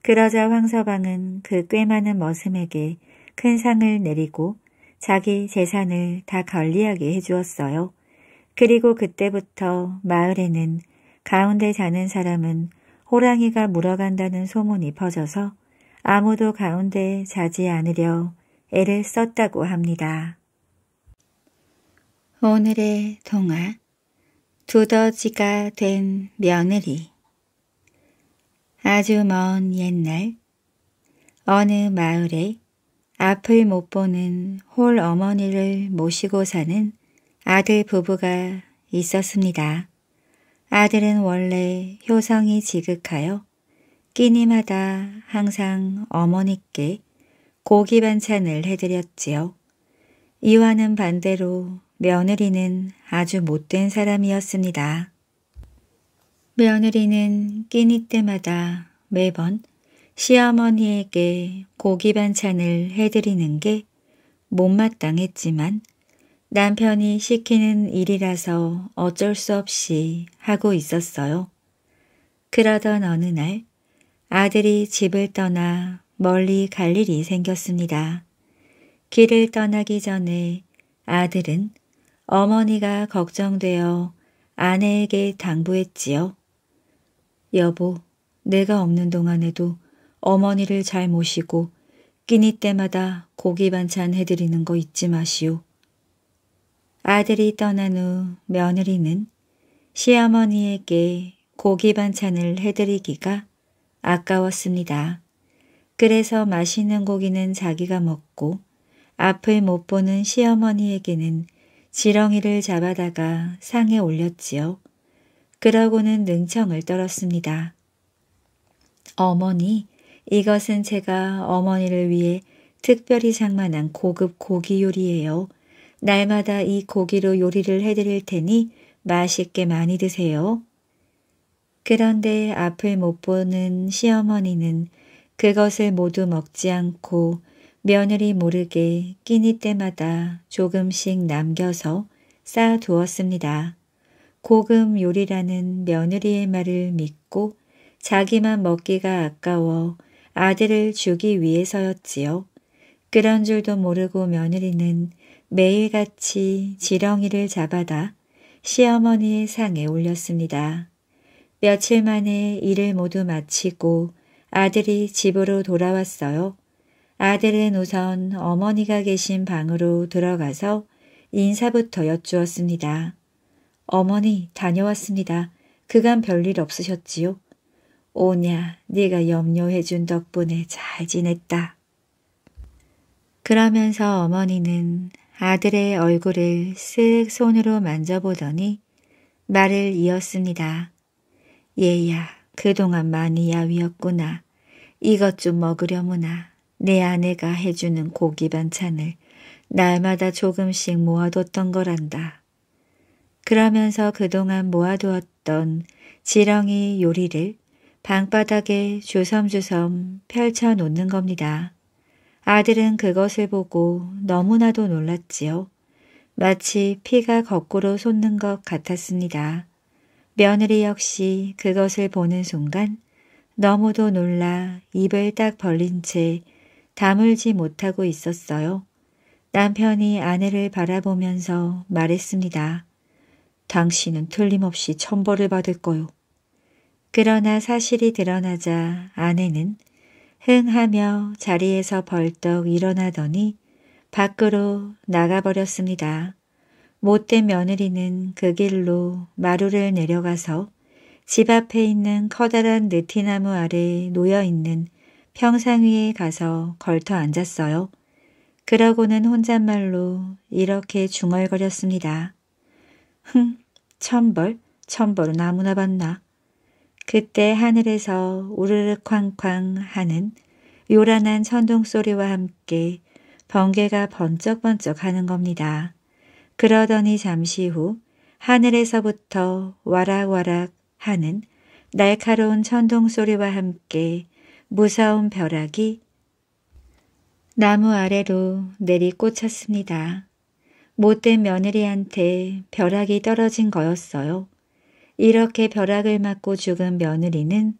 그러자 황서방은 그 꽤 많은 머슴에게 큰 상을 내리고 자기 재산을 다 관리하게 해주었어요. 그리고 그때부터 마을에는 가운데 자는 사람은 호랑이가 물어간다는 소문이 퍼져서 아무도 가운데 자지 않으려 애를 썼다고 합니다. 오늘의 동화 두더지가 된 며느리 아주 먼 옛날 어느 마을에 앞을 못 보는 홀 어머니를 모시고 사는 아들 부부가 있었습니다. 아들은 원래 효성이 지극하여 끼니마다 항상 어머니께 고기 반찬을 해드렸지요. 이와는 반대로 며느리는 아주 못된 사람이었습니다. 며느리는 끼니 때마다 매번 시어머니에게 고기 반찬을 해드리는 게 못마땅했지만 남편이 시키는 일이라서 어쩔 수 없이 하고 있었어요. 그러던 어느 날 아들이 집을 떠나 멀리 갈 일이 생겼습니다. 길을 떠나기 전에 아들은 어머니가 걱정되어 아내에게 당부했지요. 여보, 내가 없는 동안에도 어머니를 잘 모시고 끼니 때마다 고기 반찬 해드리는 거 잊지 마시오. 아들이 떠난 후 며느리는 시어머니에게 고기 반찬을 해드리기가 아까웠습니다. 그래서 맛있는 고기는 자기가 먹고 앞을 못 보는 시어머니에게는 지렁이를 잡아다가 상에 올렸지요. 그러고는 능청을 떨었습니다. 어머니, 이것은 제가 어머니를 위해 특별히 장만한 고급 고기 요리예요. 날마다 이 고기로 요리를 해드릴 테니 맛있게 많이 드세요. 그런데 앞을 못 보는 시어머니는 그것을 모두 먹지 않고 며느리 모르게 끼니 때마다 조금씩 남겨서 쌓아두었습니다. 고금 요리라는 며느리의 말을 믿고 자기만 먹기가 아까워 아들을 주기 위해서였지요. 그런 줄도 모르고 며느리는 매일같이 지렁이를 잡아다 시어머니의 상에 올렸습니다. 며칠 만에 일을 모두 마치고 아들이 집으로 돌아왔어요. 아들은 우선 어머니가 계신 방으로 들어가서 인사부터 여쭈었습니다. 어머니 다녀왔습니다. 그간 별일 없으셨지요? 오냐 네가 염려해준 덕분에 잘 지냈다. 그러면서 어머니는 아들의 얼굴을 쓱 손으로 만져보더니 말을 이었습니다. 얘야, 그동안 많이 야위었구나. 이것 좀 먹으려무나. 내 아내가 해주는 고기 반찬을 날마다 조금씩 모아뒀던 거란다. 그러면서 그동안 모아두었던 지렁이 요리를 방바닥에 주섬주섬 펼쳐놓는 겁니다. 아들은 그것을 보고 너무나도 놀랐지요. 마치 피가 거꾸로 솟는 것 같았습니다. 며느리 역시 그것을 보는 순간 너무도 놀라 입을 딱 벌린 채 다물지 못하고 있었어요. 남편이 아내를 바라보면서 말했습니다. 당신은 틀림없이 천벌을 받을 거요. 그러나 사실이 드러나자 아내는 흥하며 자리에서 벌떡 일어나더니 밖으로 나가버렸습니다. 못된 며느리는 그 길로 마루를 내려가서 집 앞에 있는 커다란 느티나무 아래 에 놓여 있는 평상 위에 가서 걸터 앉았어요. 그러고는 혼잣말로 이렇게 중얼거렸습니다. 흥, 천벌, 천벌은 아무나 봤나. 그때 하늘에서 우르르 쾅쾅 하는 요란한 천둥소리와 함께 번개가 번쩍번쩍 하는 겁니다. 그러더니 잠시 후 하늘에서부터 와락와락 하는 날카로운 천둥 소리와 함께 무서운 벼락이 나무 아래로 내리꽂혔습니다. 못된 며느리한테 벼락이 떨어진 거였어요. 이렇게 벼락을 맞고 죽은 며느리는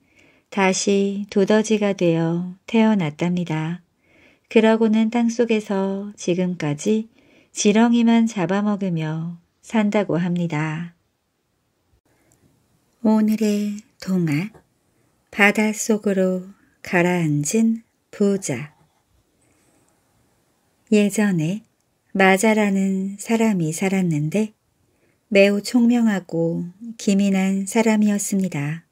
다시 두더지가 되어 태어났답니다. 그러고는 땅속에서 지금까지 지렁이만 잡아먹으며 산다고 합니다. 오늘의 동화 바닷속으로 가라앉은 부자 예전에 마자라는 사람이 살았는데 매우 총명하고 기민한 사람이었습니다.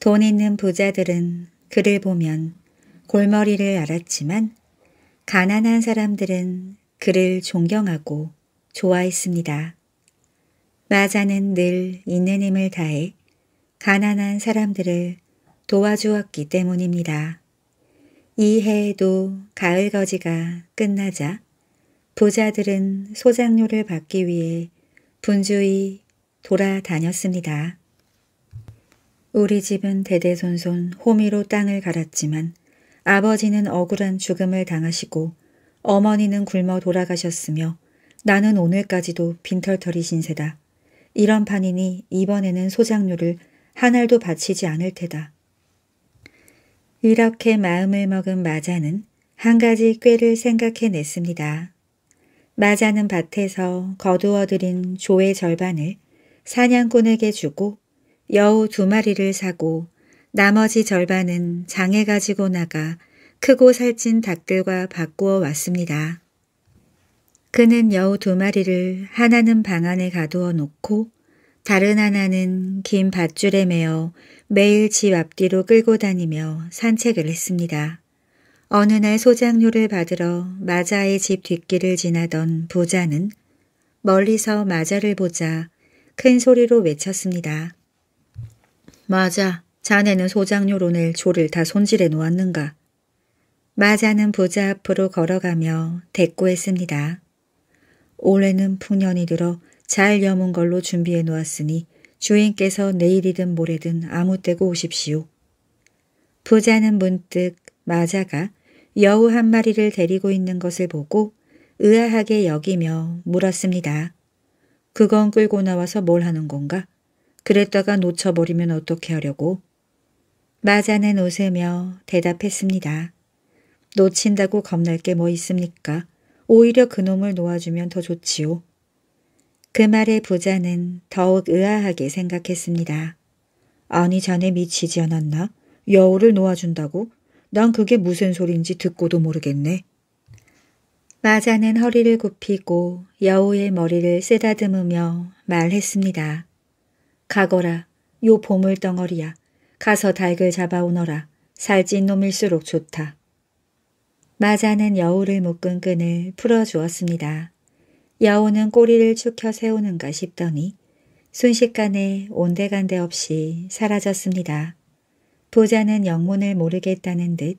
돈 있는 부자들은 그를 보면 골머리를 알았지만 가난한 사람들은 그를 존경하고 좋아했습니다. 마자는 늘 있는 힘을 다해 가난한 사람들을 도와주었기 때문입니다. 이 해에도 가을 거지가 끝나자 부자들은 소장료를 받기 위해 분주히 돌아다녔습니다. 우리 집은 대대손손 호미로 땅을 갈았지만 아버지는 억울한 죽음을 당하시고 어머니는 굶어 돌아가셨으며 나는 오늘까지도 빈털터리 신세다. 이런 판이니 이번에는 소장료를 한 알도 바치지 않을 테다. 이렇게 마음을 먹은 마자는 한 가지 꾀를 생각해냈습니다. 마자는 밭에서 거두어들인 조의 절반을 사냥꾼에게 주고 여우 두 마리를 사고 나머지 절반은 장에 가지고 나가 크고 살찐 닭들과 바꾸어 왔습니다. 그는 여우 두 마리를 하나는 방 안에 가두어 놓고 다른 하나는 긴 밧줄에 매어 매일 집 앞뒤로 끌고 다니며 산책을 했습니다. 어느 날 소장료를 받으러 마자의 집 뒷길을 지나던 부자는 멀리서 마자를 보자 큰 소리로 외쳤습니다. 마자, 자네는 소장료로 늘 조를 다 손질해 놓았는가? 마자는 부자 앞으로 걸어가며 대꾸했습니다. 올해는 풍년이 들어 잘 여문 걸로 준비해 놓았으니 주인께서 내일이든 모레든 아무 때고 오십시오. 부자는 문득 마자가 여우 한 마리를 데리고 있는 것을 보고 의아하게 여기며 물었습니다. 그건 끌고 나와서 뭘 하는 건가? 그랬다가 놓쳐버리면 어떻게 하려고? 마자는 웃으며 대답했습니다. 놓친다고 겁날 게 뭐 있습니까? 오히려 그놈을 놓아주면 더 좋지요. 그 말에 부자는 더욱 의아하게 생각했습니다. 아니 자네 미치지 않았나? 여우를 놓아준다고? 난 그게 무슨 소린지 듣고도 모르겠네. 마자는 허리를 굽히고 여우의 머리를 쓰다듬으며 말했습니다. 가거라, 요 보물덩어리야. 가서 닭을 잡아오너라. 살찐 놈일수록 좋다. 마자는 여우를 묶은 끈을 풀어주었습니다. 여우는 꼬리를 축혀 세우는가 싶더니 순식간에 온데간데 없이 사라졌습니다. 부자는 영문을 모르겠다는 듯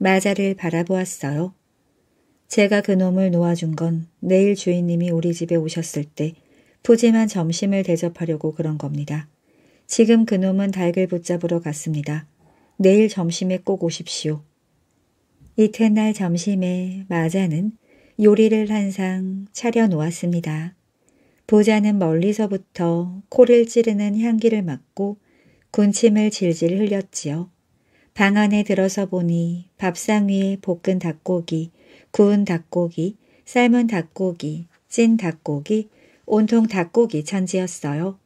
마자를 바라보았어요. 제가 그놈을 놓아준 건 내일 주인님이 우리 집에 오셨을 때 푸짐한 점심을 대접하려고 그런 겁니다. 지금 그놈은 닭을 붙잡으러 갔습니다. 내일 점심에 꼭 오십시오. 이튿날 점심에 마자는 요리를 한 상 차려놓았습니다. 보자는 멀리서부터 코를 찌르는 향기를 맡고 군침을 질질 흘렸지요. 방 안에 들어서 보니 밥상 위에 볶은 닭고기, 구운 닭고기, 삶은 닭고기, 찐 닭고기, 온통 닭고기 천지였어요.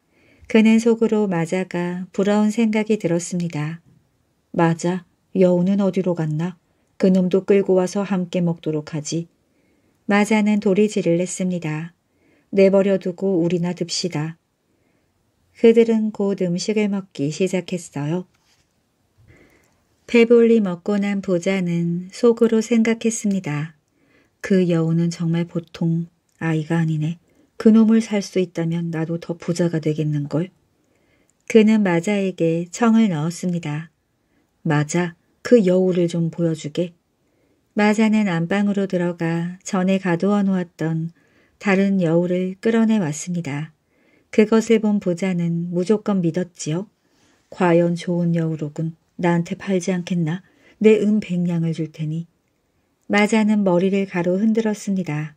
그는 속으로 마자가 부러운 생각이 들었습니다. 맞아, 여우는 어디로 갔나? 그놈도 끌고 와서 함께 먹도록 하지. 마자는 도리지를냈습니다 내버려두고 우리나 듭시다. 그들은 곧 음식을 먹기 시작했어요. 배불리 먹고 난 보자는 속으로 생각했습니다. 그 여우는 정말 보통 아이가 아니네. 그놈을 살 수 있다면 나도 더 부자가 되겠는걸. 그는 마자에게 청을 넣었습니다. 마자, 그 여우를 좀 보여주게. 마자는 안방으로 들어가 전에 가두어 놓았던 다른 여우를 끌어내 왔습니다. 그것을 본 보자는 무조건 믿었지요. 과연 좋은 여우로군. 나한테 팔지 않겠나? 내 은 백냥을 줄 테니. 마자는 머리를 가로 흔들었습니다.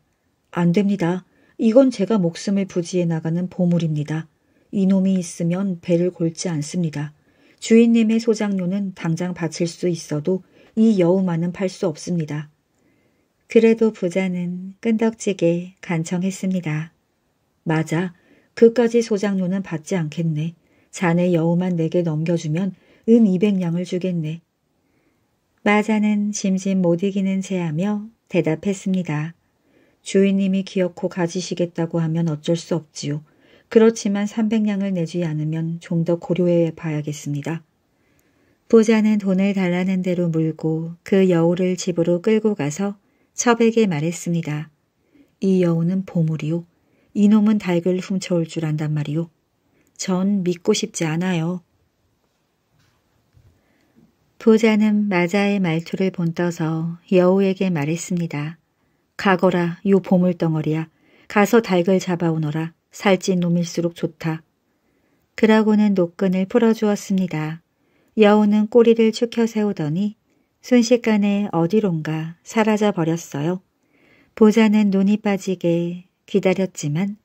안 됩니다. 이건 제가 목숨을 부지해 나가는 보물입니다. 이놈이 있으면 배를 골지 않습니다. 주인님의 소장료는 당장 바칠 수 있어도 이 여우만은 팔 수 없습니다. 그래도 부자는 끈덕지게 간청했습니다. 맞아. 그까지 소장료는 받지 않겠네. 자네 여우만 내게 넘겨주면 은 200냥을 주겠네. 마자는 심심 못 이기는 채하며 대답했습니다. 주인님이 기어코 가지시겠다고 하면 어쩔 수 없지요. 그렇지만 300냥을 내지 않으면 좀 더 고려해 봐야겠습니다. 부자는 돈을 달라는 대로 물고 그 여우를 집으로 끌고 가서 첩에게 말했습니다. 이 여우는 보물이요. 이놈은 닭을 훔쳐올 줄 안단 말이요. 전 믿고 싶지 않아요. 부자는 마자의 말투를 본떠서 여우에게 말했습니다. 가거라, 요 보물덩어리야. 가서 닭을 잡아오너라. 살찐 놈일수록 좋다. 그라고는 노끈을 풀어주었습니다. 여우는 꼬리를 축혀 세우더니 순식간에 어디론가 사라져 버렸어요. 보자는 눈이 빠지게 기다렸지만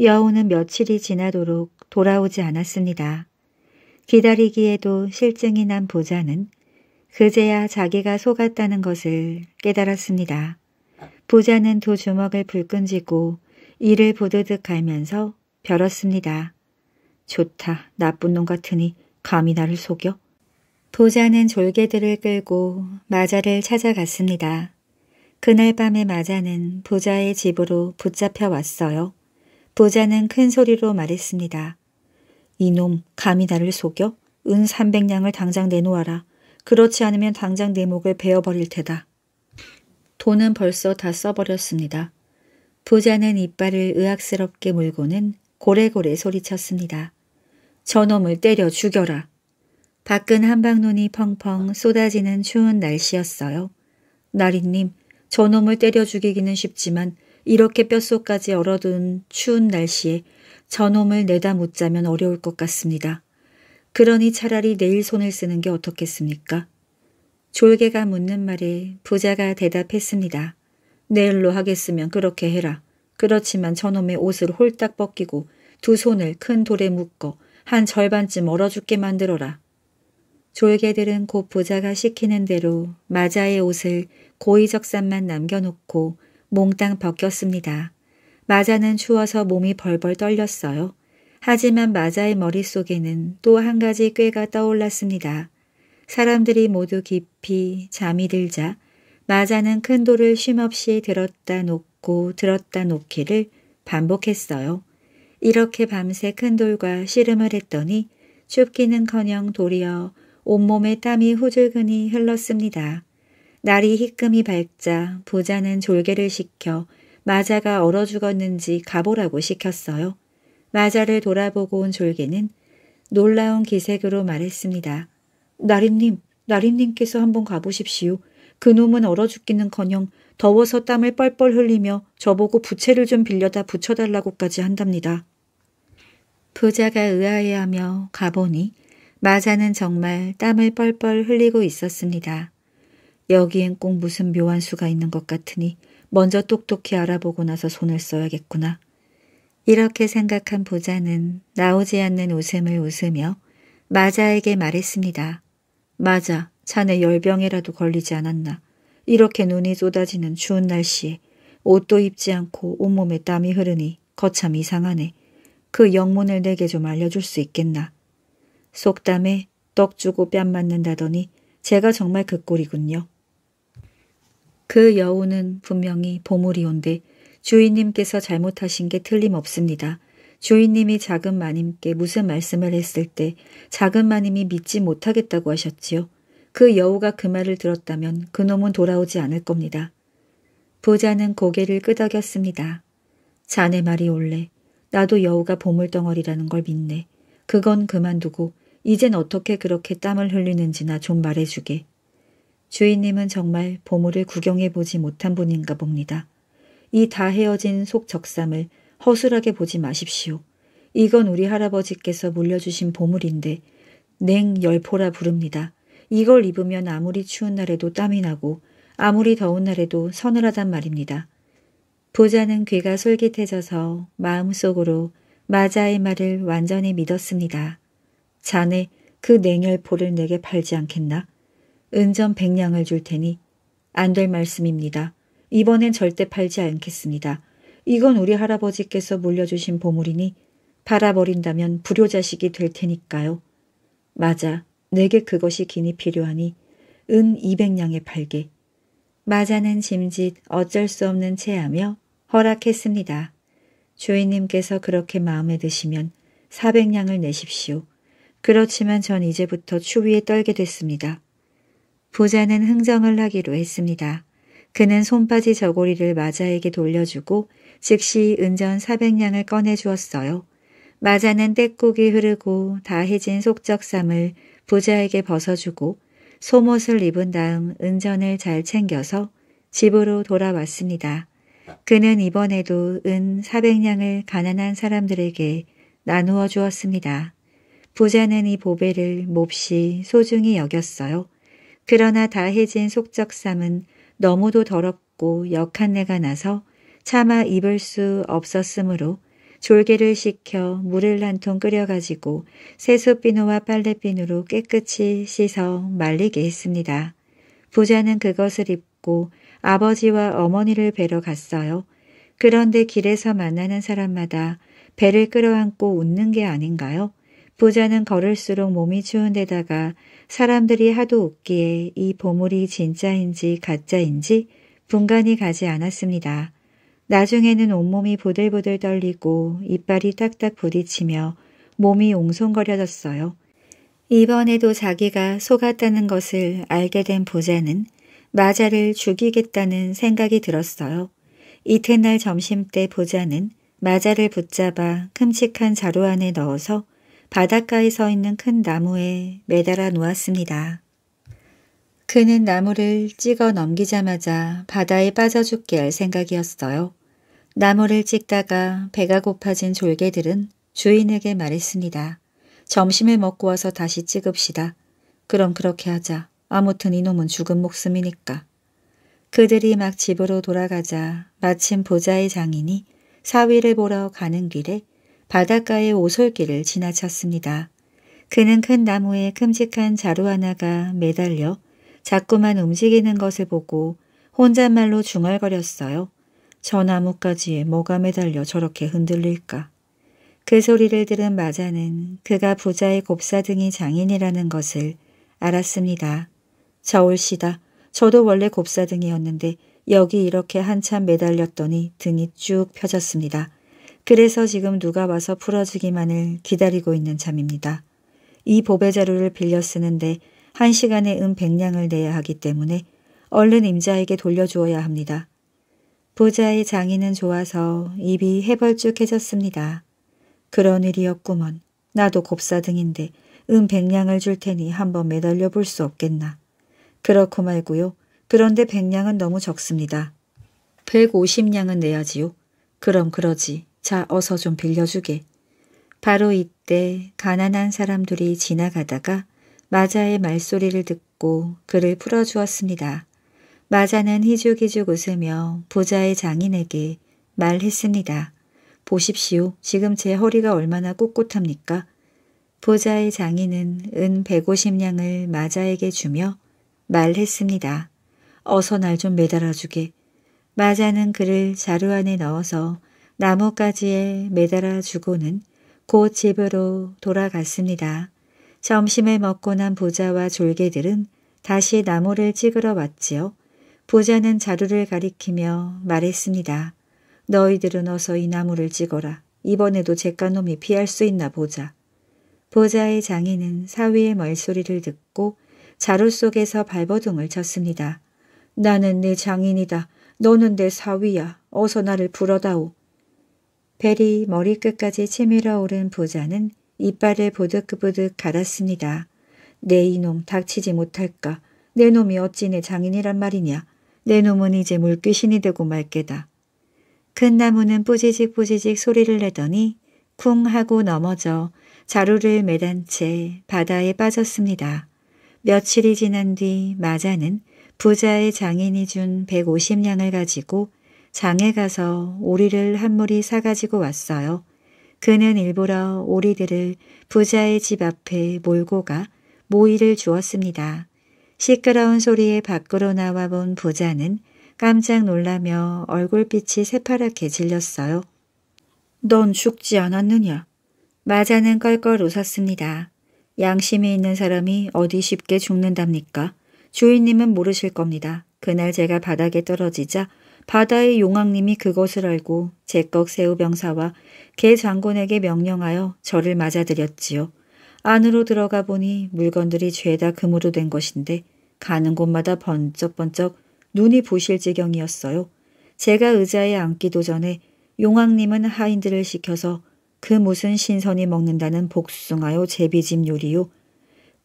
여우는 며칠이 지나도록 돌아오지 않았습니다. 기다리기에도 실증이 난 보자는 그제야 자기가 속았다는 것을 깨달았습니다. 보자는 두 주먹을 불끈 쥐고 이를 보드득 갈면서 벼렀습니다. 좋다. 나쁜 놈 같으니 감히 나를 속여? 보자는 졸개들을 끌고 마자를 찾아갔습니다. 그날 밤에 마자는 보자의 집으로 붙잡혀 왔어요. 보자는 큰 소리로 말했습니다. 이놈 감히 나를 속여? 은 300냥을 당장 내놓아라. 그렇지 않으면 당장 내 목을 베어버릴 테다. 돈은 벌써 다 써버렸습니다. 부자는 이빨을 의악스럽게 물고는 고래고래 소리쳤습니다. 저놈을 때려 죽여라. 밖은 한방눈이 펑펑 쏟아지는 추운 날씨였어요. 나리님, 저놈을 때려 죽이기는 쉽지만 이렇게 뼛속까지 얼어둔 추운 날씨에 저놈을 내다 못 자면 어려울 것 같습니다. 그러니 차라리 내일 손을 쓰는 게 어떻겠습니까? 졸개가 묻는 말에 부자가 대답했습니다. 내일로 하겠으면 그렇게 해라. 그렇지만 저놈의 옷을 홀딱 벗기고 두 손을 큰 돌에 묶어 한 절반쯤 얼어 죽게 만들어라. 졸개들은 곧 부자가 시키는 대로 마자의 옷을 고이적산만 남겨놓고 몽땅 벗겼습니다. 마자는 추워서 몸이 벌벌 떨렸어요. 하지만 마자의 머릿속에는 또 한 가지 꾀가 떠올랐습니다. 사람들이 모두 깊이 잠이 들자 마자는 큰 돌을 쉼없이 들었다 놓고 들었다 놓기를 반복했어요. 이렇게 밤새 큰 돌과 씨름을 했더니 춥기는커녕 돌이어 온몸에 땀이 후줄근히 흘렀습니다. 날이 희끔히 밝자 부자는 졸개를 시켜 마자가 얼어 죽었는지 가보라고 시켰어요. 마자를 돌아보고 온 졸개는 놀라운 기색으로 말했습니다. 나리님나리님께서 한번 가보십시오. 그놈은 얼어 죽기는커녕 더워서 땀을 뻘뻘 흘리며 저보고 부채를 좀 빌려다 붙여달라고까지 한답니다. 부자가 의아해하며 가보니 마자는 정말 땀을 뻘뻘 흘리고 있었습니다. 여기엔 꼭 무슨 묘한 수가 있는 것 같으니 먼저 똑똑히 알아보고 나서 손을 써야겠구나. 이렇게 생각한 부자는 나오지 않는 웃음을 웃으며 마자에게 말했습니다. 마자, 자네 열병에라도 걸리지 않았나. 이렇게 눈이 쏟아지는 추운 날씨에 옷도 입지 않고 온몸에 땀이 흐르니 거참 이상하네. 그 영문을 내게 좀 알려줄 수 있겠나. 속담에 떡 주고 뺨 맞는다더니 제가 정말 그 꼴이군요. 그 여우는 분명히 보물이 온데 주인님께서 잘못하신 게 틀림없습니다. 주인님이 작은 마님께 무슨 말씀을 했을 때 작은 마님이 믿지 못하겠다고 하셨지요. 그 여우가 그 말을 들었다면 그놈은 돌아오지 않을 겁니다. 부자는 고개를 끄덕였습니다. 자네 말이 올래. 나도 여우가 보물덩어리라는 걸 믿네. 그건 그만두고 이젠 어떻게 그렇게 땀을 흘리는지나 좀 말해주게. 주인님은 정말 보물을 구경해보지 못한 분인가 봅니다. 이 다 헤어진 속적삼을 허술하게 보지 마십시오. 이건 우리 할아버지께서 물려주신 보물인데 냉열포라 부릅니다. 이걸 입으면 아무리 추운 날에도 땀이 나고 아무리 더운 날에도 서늘하단 말입니다. 부자는 귀가 솔깃해져서 마음속으로 마자의 말을 완전히 믿었습니다. 자네 그 냉혈포를 내게 팔지 않겠나? 은전 백냥을 줄 테니 안 될 말씀입니다. 이번엔 절대 팔지 않겠습니다. 이건 우리 할아버지께서 물려주신 보물이니 팔아버린다면 불효자식이 될 테니까요. 맞아. 내게 그것이 긴히 필요하니 은2 0 0 냥에 팔게 마자는 짐짓 어쩔 수 없는 채하며 허락했습니다. 주인님께서 그렇게 마음에 드시면 4 0 0 냥을 내십시오. 그렇지만 전 이제부터 추위에 떨게 됐습니다. 부자는 흥정을 하기로 했습니다. 그는 손바지 저고리를 마자에게 돌려주고 즉시 은전 4 0 0냥을 꺼내주었어요. 마자는 떼국이 흐르고 다해진 속적삼을 부자에게 벗어주고 소옷을 입은 다음 은전을 잘 챙겨서 집으로 돌아왔습니다. 그는 이번에도 은 400냥을 가난한 사람들에게 나누어 주었습니다. 부자는 이 보배를 몹시 소중히 여겼어요. 그러나 다해진 속적삼은 너무도 더럽고 역한 내가 나서 차마 입을 수 없었으므로 졸개를 식혀 물을 한 통 끓여가지고 세수비누와 빨래비누로 깨끗이 씻어 말리게 했습니다. 부자는 그것을 입고 아버지와 어머니를 뵈러 갔어요. 그런데 길에서 만나는 사람마다 배를 끌어안고 웃는 게 아닌가요? 부자는 걸을수록 몸이 추운 데다가 사람들이 하도 웃기에 이 보물이 진짜인지 가짜인지 분간이 가지 않았습니다. 나중에는 온몸이 보들보들 떨리고 이빨이 딱딱 부딪히며 몸이 옹송거려졌어요. 이번에도 자기가 속았다는 것을 알게 된 보자는 마자를 죽이겠다는 생각이 들었어요. 이튿날 점심때 보자는 마자를 붙잡아 큼직한 자루 안에 넣어서 바닷가에 서 있는 큰 나무에 매달아 놓았습니다. 그는 나무를 찍어 넘기자마자 바다에 빠져 죽게 할 생각이었어요. 나무를 찍다가 배가 고파진 졸개들은 주인에게 말했습니다. 점심을 먹고 와서 다시 찍읍시다. 그럼 그렇게 하자. 아무튼 이놈은 죽은 목숨이니까. 그들이 막 집으로 돌아가자 마침 보자의 장인이 사위를 보러 가는 길에 바닷가의 오솔길을 지나쳤습니다. 그는 큰 나무에 큼직한 자루 하나가 매달려 자꾸만 움직이는 것을 보고 혼잣말로 중얼거렸어요. 저 나뭇가지에 뭐가 매달려 저렇게 흔들릴까. 그 소리를 들은 마자는 그가 부자의 곱사등이 장인이라는 것을 알았습니다. 저울시다. 저도 원래 곱사등이었는데 여기 이렇게 한참 매달렸더니 등이 쭉 펴졌습니다. 그래서 지금 누가 와서 풀어주기만을 기다리고 있는 참입니다. 이 보배자루를 빌려 쓰는데 한 시간에 은 백냥을 내야 하기 때문에 얼른 임자에게 돌려주어야 합니다. 부자의 장인은 좋아서 입이 해벌쭉해졌습니다. 그런 일이었구먼. 나도 곱사등인데 은 백냥을 줄 테니 한번 매달려 볼 수 없겠나. 그렇고 말고요. 그런데 백냥은 너무 적습니다. 150냥은 내야지요. 그럼 그러지. 자, 어서 좀 빌려주게. 바로 이때 가난한 사람들이 지나가다가 마자의 말소리를 듣고 그를 풀어주었습니다. 마자는 희죽희죽 웃으며 부자의 장인에게 말했습니다. 보십시오. 지금 제 허리가 얼마나 꿋꿋합니까부자의 장인은 은 150냥을 마자에게 주며 말했습니다. 어서 날 좀 매달아주게. 마자는 그를 자루 안에 넣어서 나뭇가지에 매달아주고는 곧 집으로 돌아갔습니다. 점심을 먹고 난 부자와 졸개들은 다시 나무를 찍으러 왔지요. 부자는 자루를 가리키며 말했습니다. 너희들은 어서 이 나무를 찍어라. 이번에도 제간놈이 피할 수 있나 보자. 보자의 장인은 사위의 말소리를 듣고 자루 속에서 발버둥을 쳤습니다. 나는 네 장인이다. 너는 내 사위야. 어서 나를 불어다오. 벨이 머리끝까지 치밀어 오른 보자는 이빨을 보득보득 갈았습니다. 내 이놈 닥치지 못할까. 내 놈이 어찌 내 장인이란 말이냐. 내 놈은 이제 물귀신이 되고 말게다. 큰 나무는 뿌지직뿌지직 소리를 내더니 쿵 하고 넘어져 자루를 매단 채 바다에 빠졌습니다. 며칠이 지난 뒤 마자는 부자의 장인이 준 150냥을 가지고 장에 가서 오리를 한 무리 사가지고 왔어요. 그는 일부러 오리들을 부자의 집 앞에 몰고 가 모이를 주었습니다. 시끄러운 소리에 밖으로 나와 본 부자는 깜짝 놀라며 얼굴빛이 새파랗게 질렸어요. 넌 죽지 않았느냐? 마자는 껄껄 웃었습니다. 양심이 있는 사람이 어디 쉽게 죽는답니까? 주인님은 모르실 겁니다. 그날 제가 바닥에 떨어지자 바다의 용왕님이 그것을 알고 제꺽 새우병사와 개 장군에게 명령하여 저를 맞아들였지요. 안으로 들어가 보니 물건들이 죄다 금으로 된 것인데 가는 곳마다 번쩍번쩍 눈이 부실 지경이었어요. 제가 의자에 앉기도 전에 용왕님은 하인들을 시켜서 그 무슨 신선이 먹는다는 복숭아요 제비집 요리요.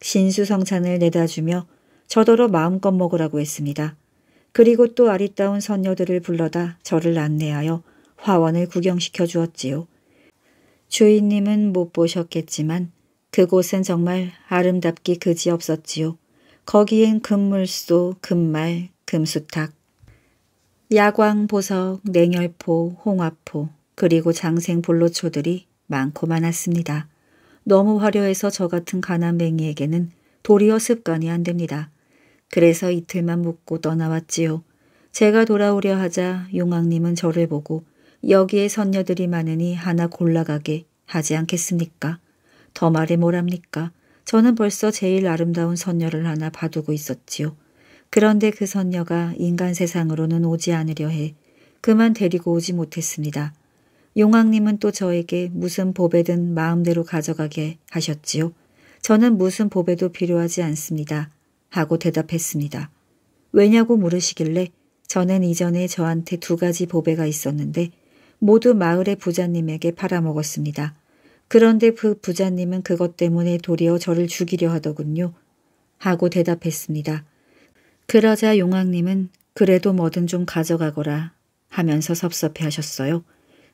신수성찬을 내다주며 저더러 마음껏 먹으라고 했습니다. 그리고 또 아리따운 선녀들을 불러다 저를 안내하여 화원을 구경시켜 주었지요. 주인님은 못 보셨겠지만 그곳은 정말 아름답기 그지없었지요. 거기엔 금물소, 금말, 금수탁, 야광보석, 냉혈포, 홍화포 그리고 장생볼로초들이 많고 많았습니다. 너무 화려해서 저 같은 가난뱅이에게는 도리어 습관이 안됩니다. 그래서 이틀만 묵고 떠나왔지요. 제가 돌아오려 하자 용왕님은 저를 보고 여기에 선녀들이 많으니 하나 골라가게 하지 않겠습니까? 더 말해 뭐랍니까? 저는 벌써 제일 아름다운 선녀를 하나 봐두고 있었지요. 그런데 그 선녀가 인간 세상으로는 오지 않으려 해 그만 데리고 오지 못했습니다. 용왕님은 또 저에게 무슨 보배든 마음대로 가져가게 하셨지요. 저는 무슨 보배도 필요하지 않습니다. 하고 대답했습니다. 왜냐고 물으시길래 저는 이전에 저한테 두 가지 보배가 있었는데 모두 마을의 부자님에게 팔아먹었습니다. 그런데 그 부자님은 그것 때문에 도리어 저를 죽이려 하더군요. 하고 대답했습니다. 그러자 용왕님은 그래도 뭐든 좀 가져가거라 하면서 섭섭해 하셨어요.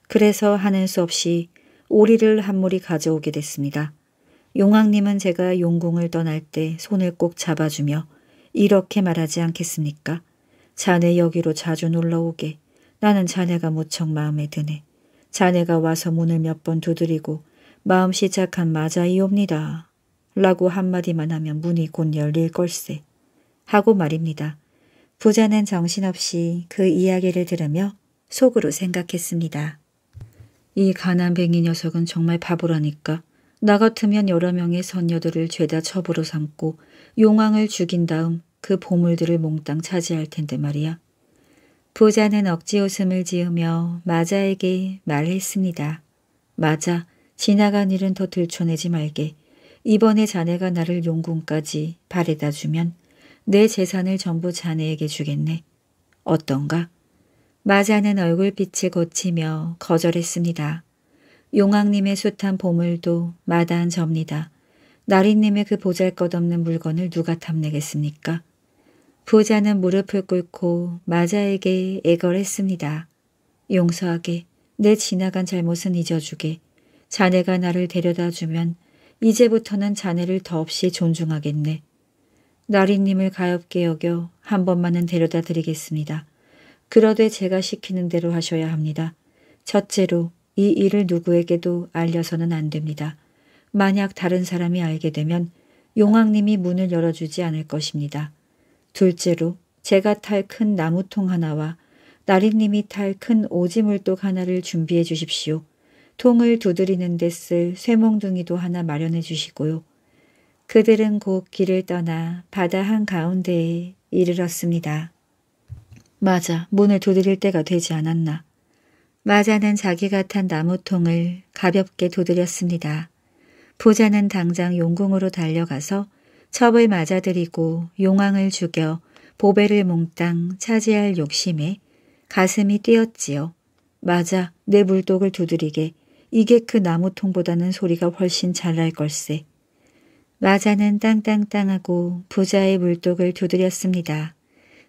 그래서 하는 수 없이 오리를 한 무리 가져오게 됐습니다. 용왕님은 제가 용궁을 떠날 때 손을 꼭 잡아주며 이렇게 말하지 않겠습니까? 자네 여기로 자주 놀러오게. 나는 자네가 무척 마음에 드네. 자네가 와서 문을 몇 번 두드리고 마음 시작한 마자이옵니다 라고 한마디만 하면 문이 곧 열릴 걸세. 하고 말입니다. 부자는 정신없이 그 이야기를 들으며 속으로 생각했습니다. 이 가난뱅이 녀석은 정말 바보라니까. 나 같으면 여러 명의 선녀들을 죄다 첩으로 삼고 용왕을 죽인 다음 그 보물들을 몽땅 차지할 텐데 말이야. 부자는 억지 웃음을 지으며 마자에게 말했습니다. 마자, 지나간 일은 더 들춰내지 말게. 이번에 자네가 나를 용궁까지 바래다 주면 내 재산을 전부 자네에게 주겠네. 어떤가? 마자는 얼굴빛을 고치며 거절했습니다. 용왕님의 숱한 보물도 마다한 접니다. 나리님의그 보잘것없는 물건을 누가 탐내겠습니까? 부자는 무릎을 꿇고 마자에게 애걸했습니다. 용서하게 내 지나간 잘못은 잊어주게 자네가 나를 데려다주면 이제부터는 자네를 더없이 존중하겠네. 나리님을 가엾게 여겨 한 번만은 데려다 드리겠습니다. 그러되 제가 시키는 대로 하셔야 합니다. 첫째로 이 일을 누구에게도 알려서는 안 됩니다. 만약 다른 사람이 알게 되면 용왕님이 문을 열어주지 않을 것입니다. 둘째로 제가 탈 큰 나무통 하나와 나리님이탈 큰 오지물독 하나를 준비해 주십시오. 통을 두드리는 데 쓸 쇠몽둥이도 하나 마련해 주시고요. 그들은 곧 길을 떠나 바다 한가운데에 이르렀습니다. 맞아, 문을 두드릴 때가 되지 않았나. 마자는 자기가 탄 나무통을 가볍게 두드렸습니다. 부자는 당장 용궁으로 달려가서 첩을 맞아들이고 용왕을 죽여 보배를 몽땅 차지할 욕심에 가슴이 뛰었지요. 맞아, 내 물독을 두드리게. 이게 그 나무통보다는 소리가 훨씬 잘 날 걸세. 마자는 땅땅땅하고 부자의 물독을 두드렸습니다.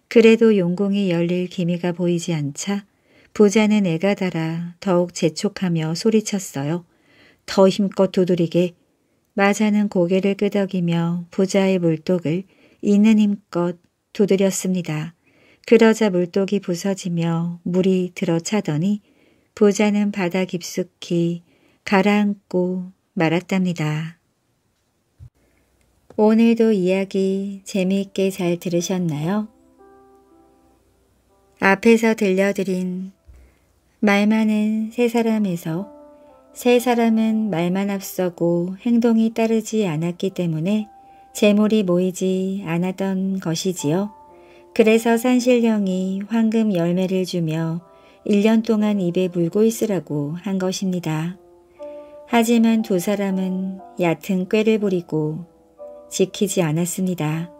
그래도 용궁이 열릴 기미가 보이지 않자 부자는 애가 달아 더욱 재촉하며 소리쳤어요. 더 힘껏 두드리게. 마자는 고개를 끄덕이며 부자의 물독을 있는 힘껏 두드렸습니다. 그러자 물독이 부서지며 물이 들어차더니 부자는 바다 깊숙이 가라앉고 말았답니다. 오늘도 이야기 재미있게 잘 들으셨나요? 앞에서 들려드린 말 많은 세 사람에서 세 사람은 말만 앞서고 행동이 따르지 않았기 때문에 재물이 모이지 않았던 것이지요. 그래서 산신령이 황금 열매를 주며 1년 동안 입에 물고 있으라고 한 것입니다. 하지만 두 사람은 얕은 꾀를 부리고 지키지 않았습니다.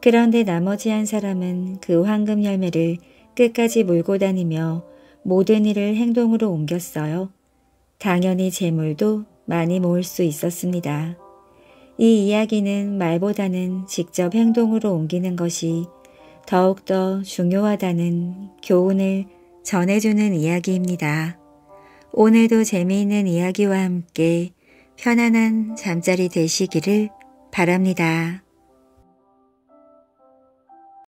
그런데 나머지 한 사람은 그 황금 열매를 끝까지 물고 다니며 모든 일을 행동으로 옮겼어요. 당연히 재물도 많이 모을 수 있었습니다. 이 이야기는 말보다는 직접 행동으로 옮기는 것이 더욱더 중요하다는 교훈을 전해주는 이야기입니다. 오늘도 재미있는 이야기와 함께 편안한 잠자리 되시기를 바랍니다.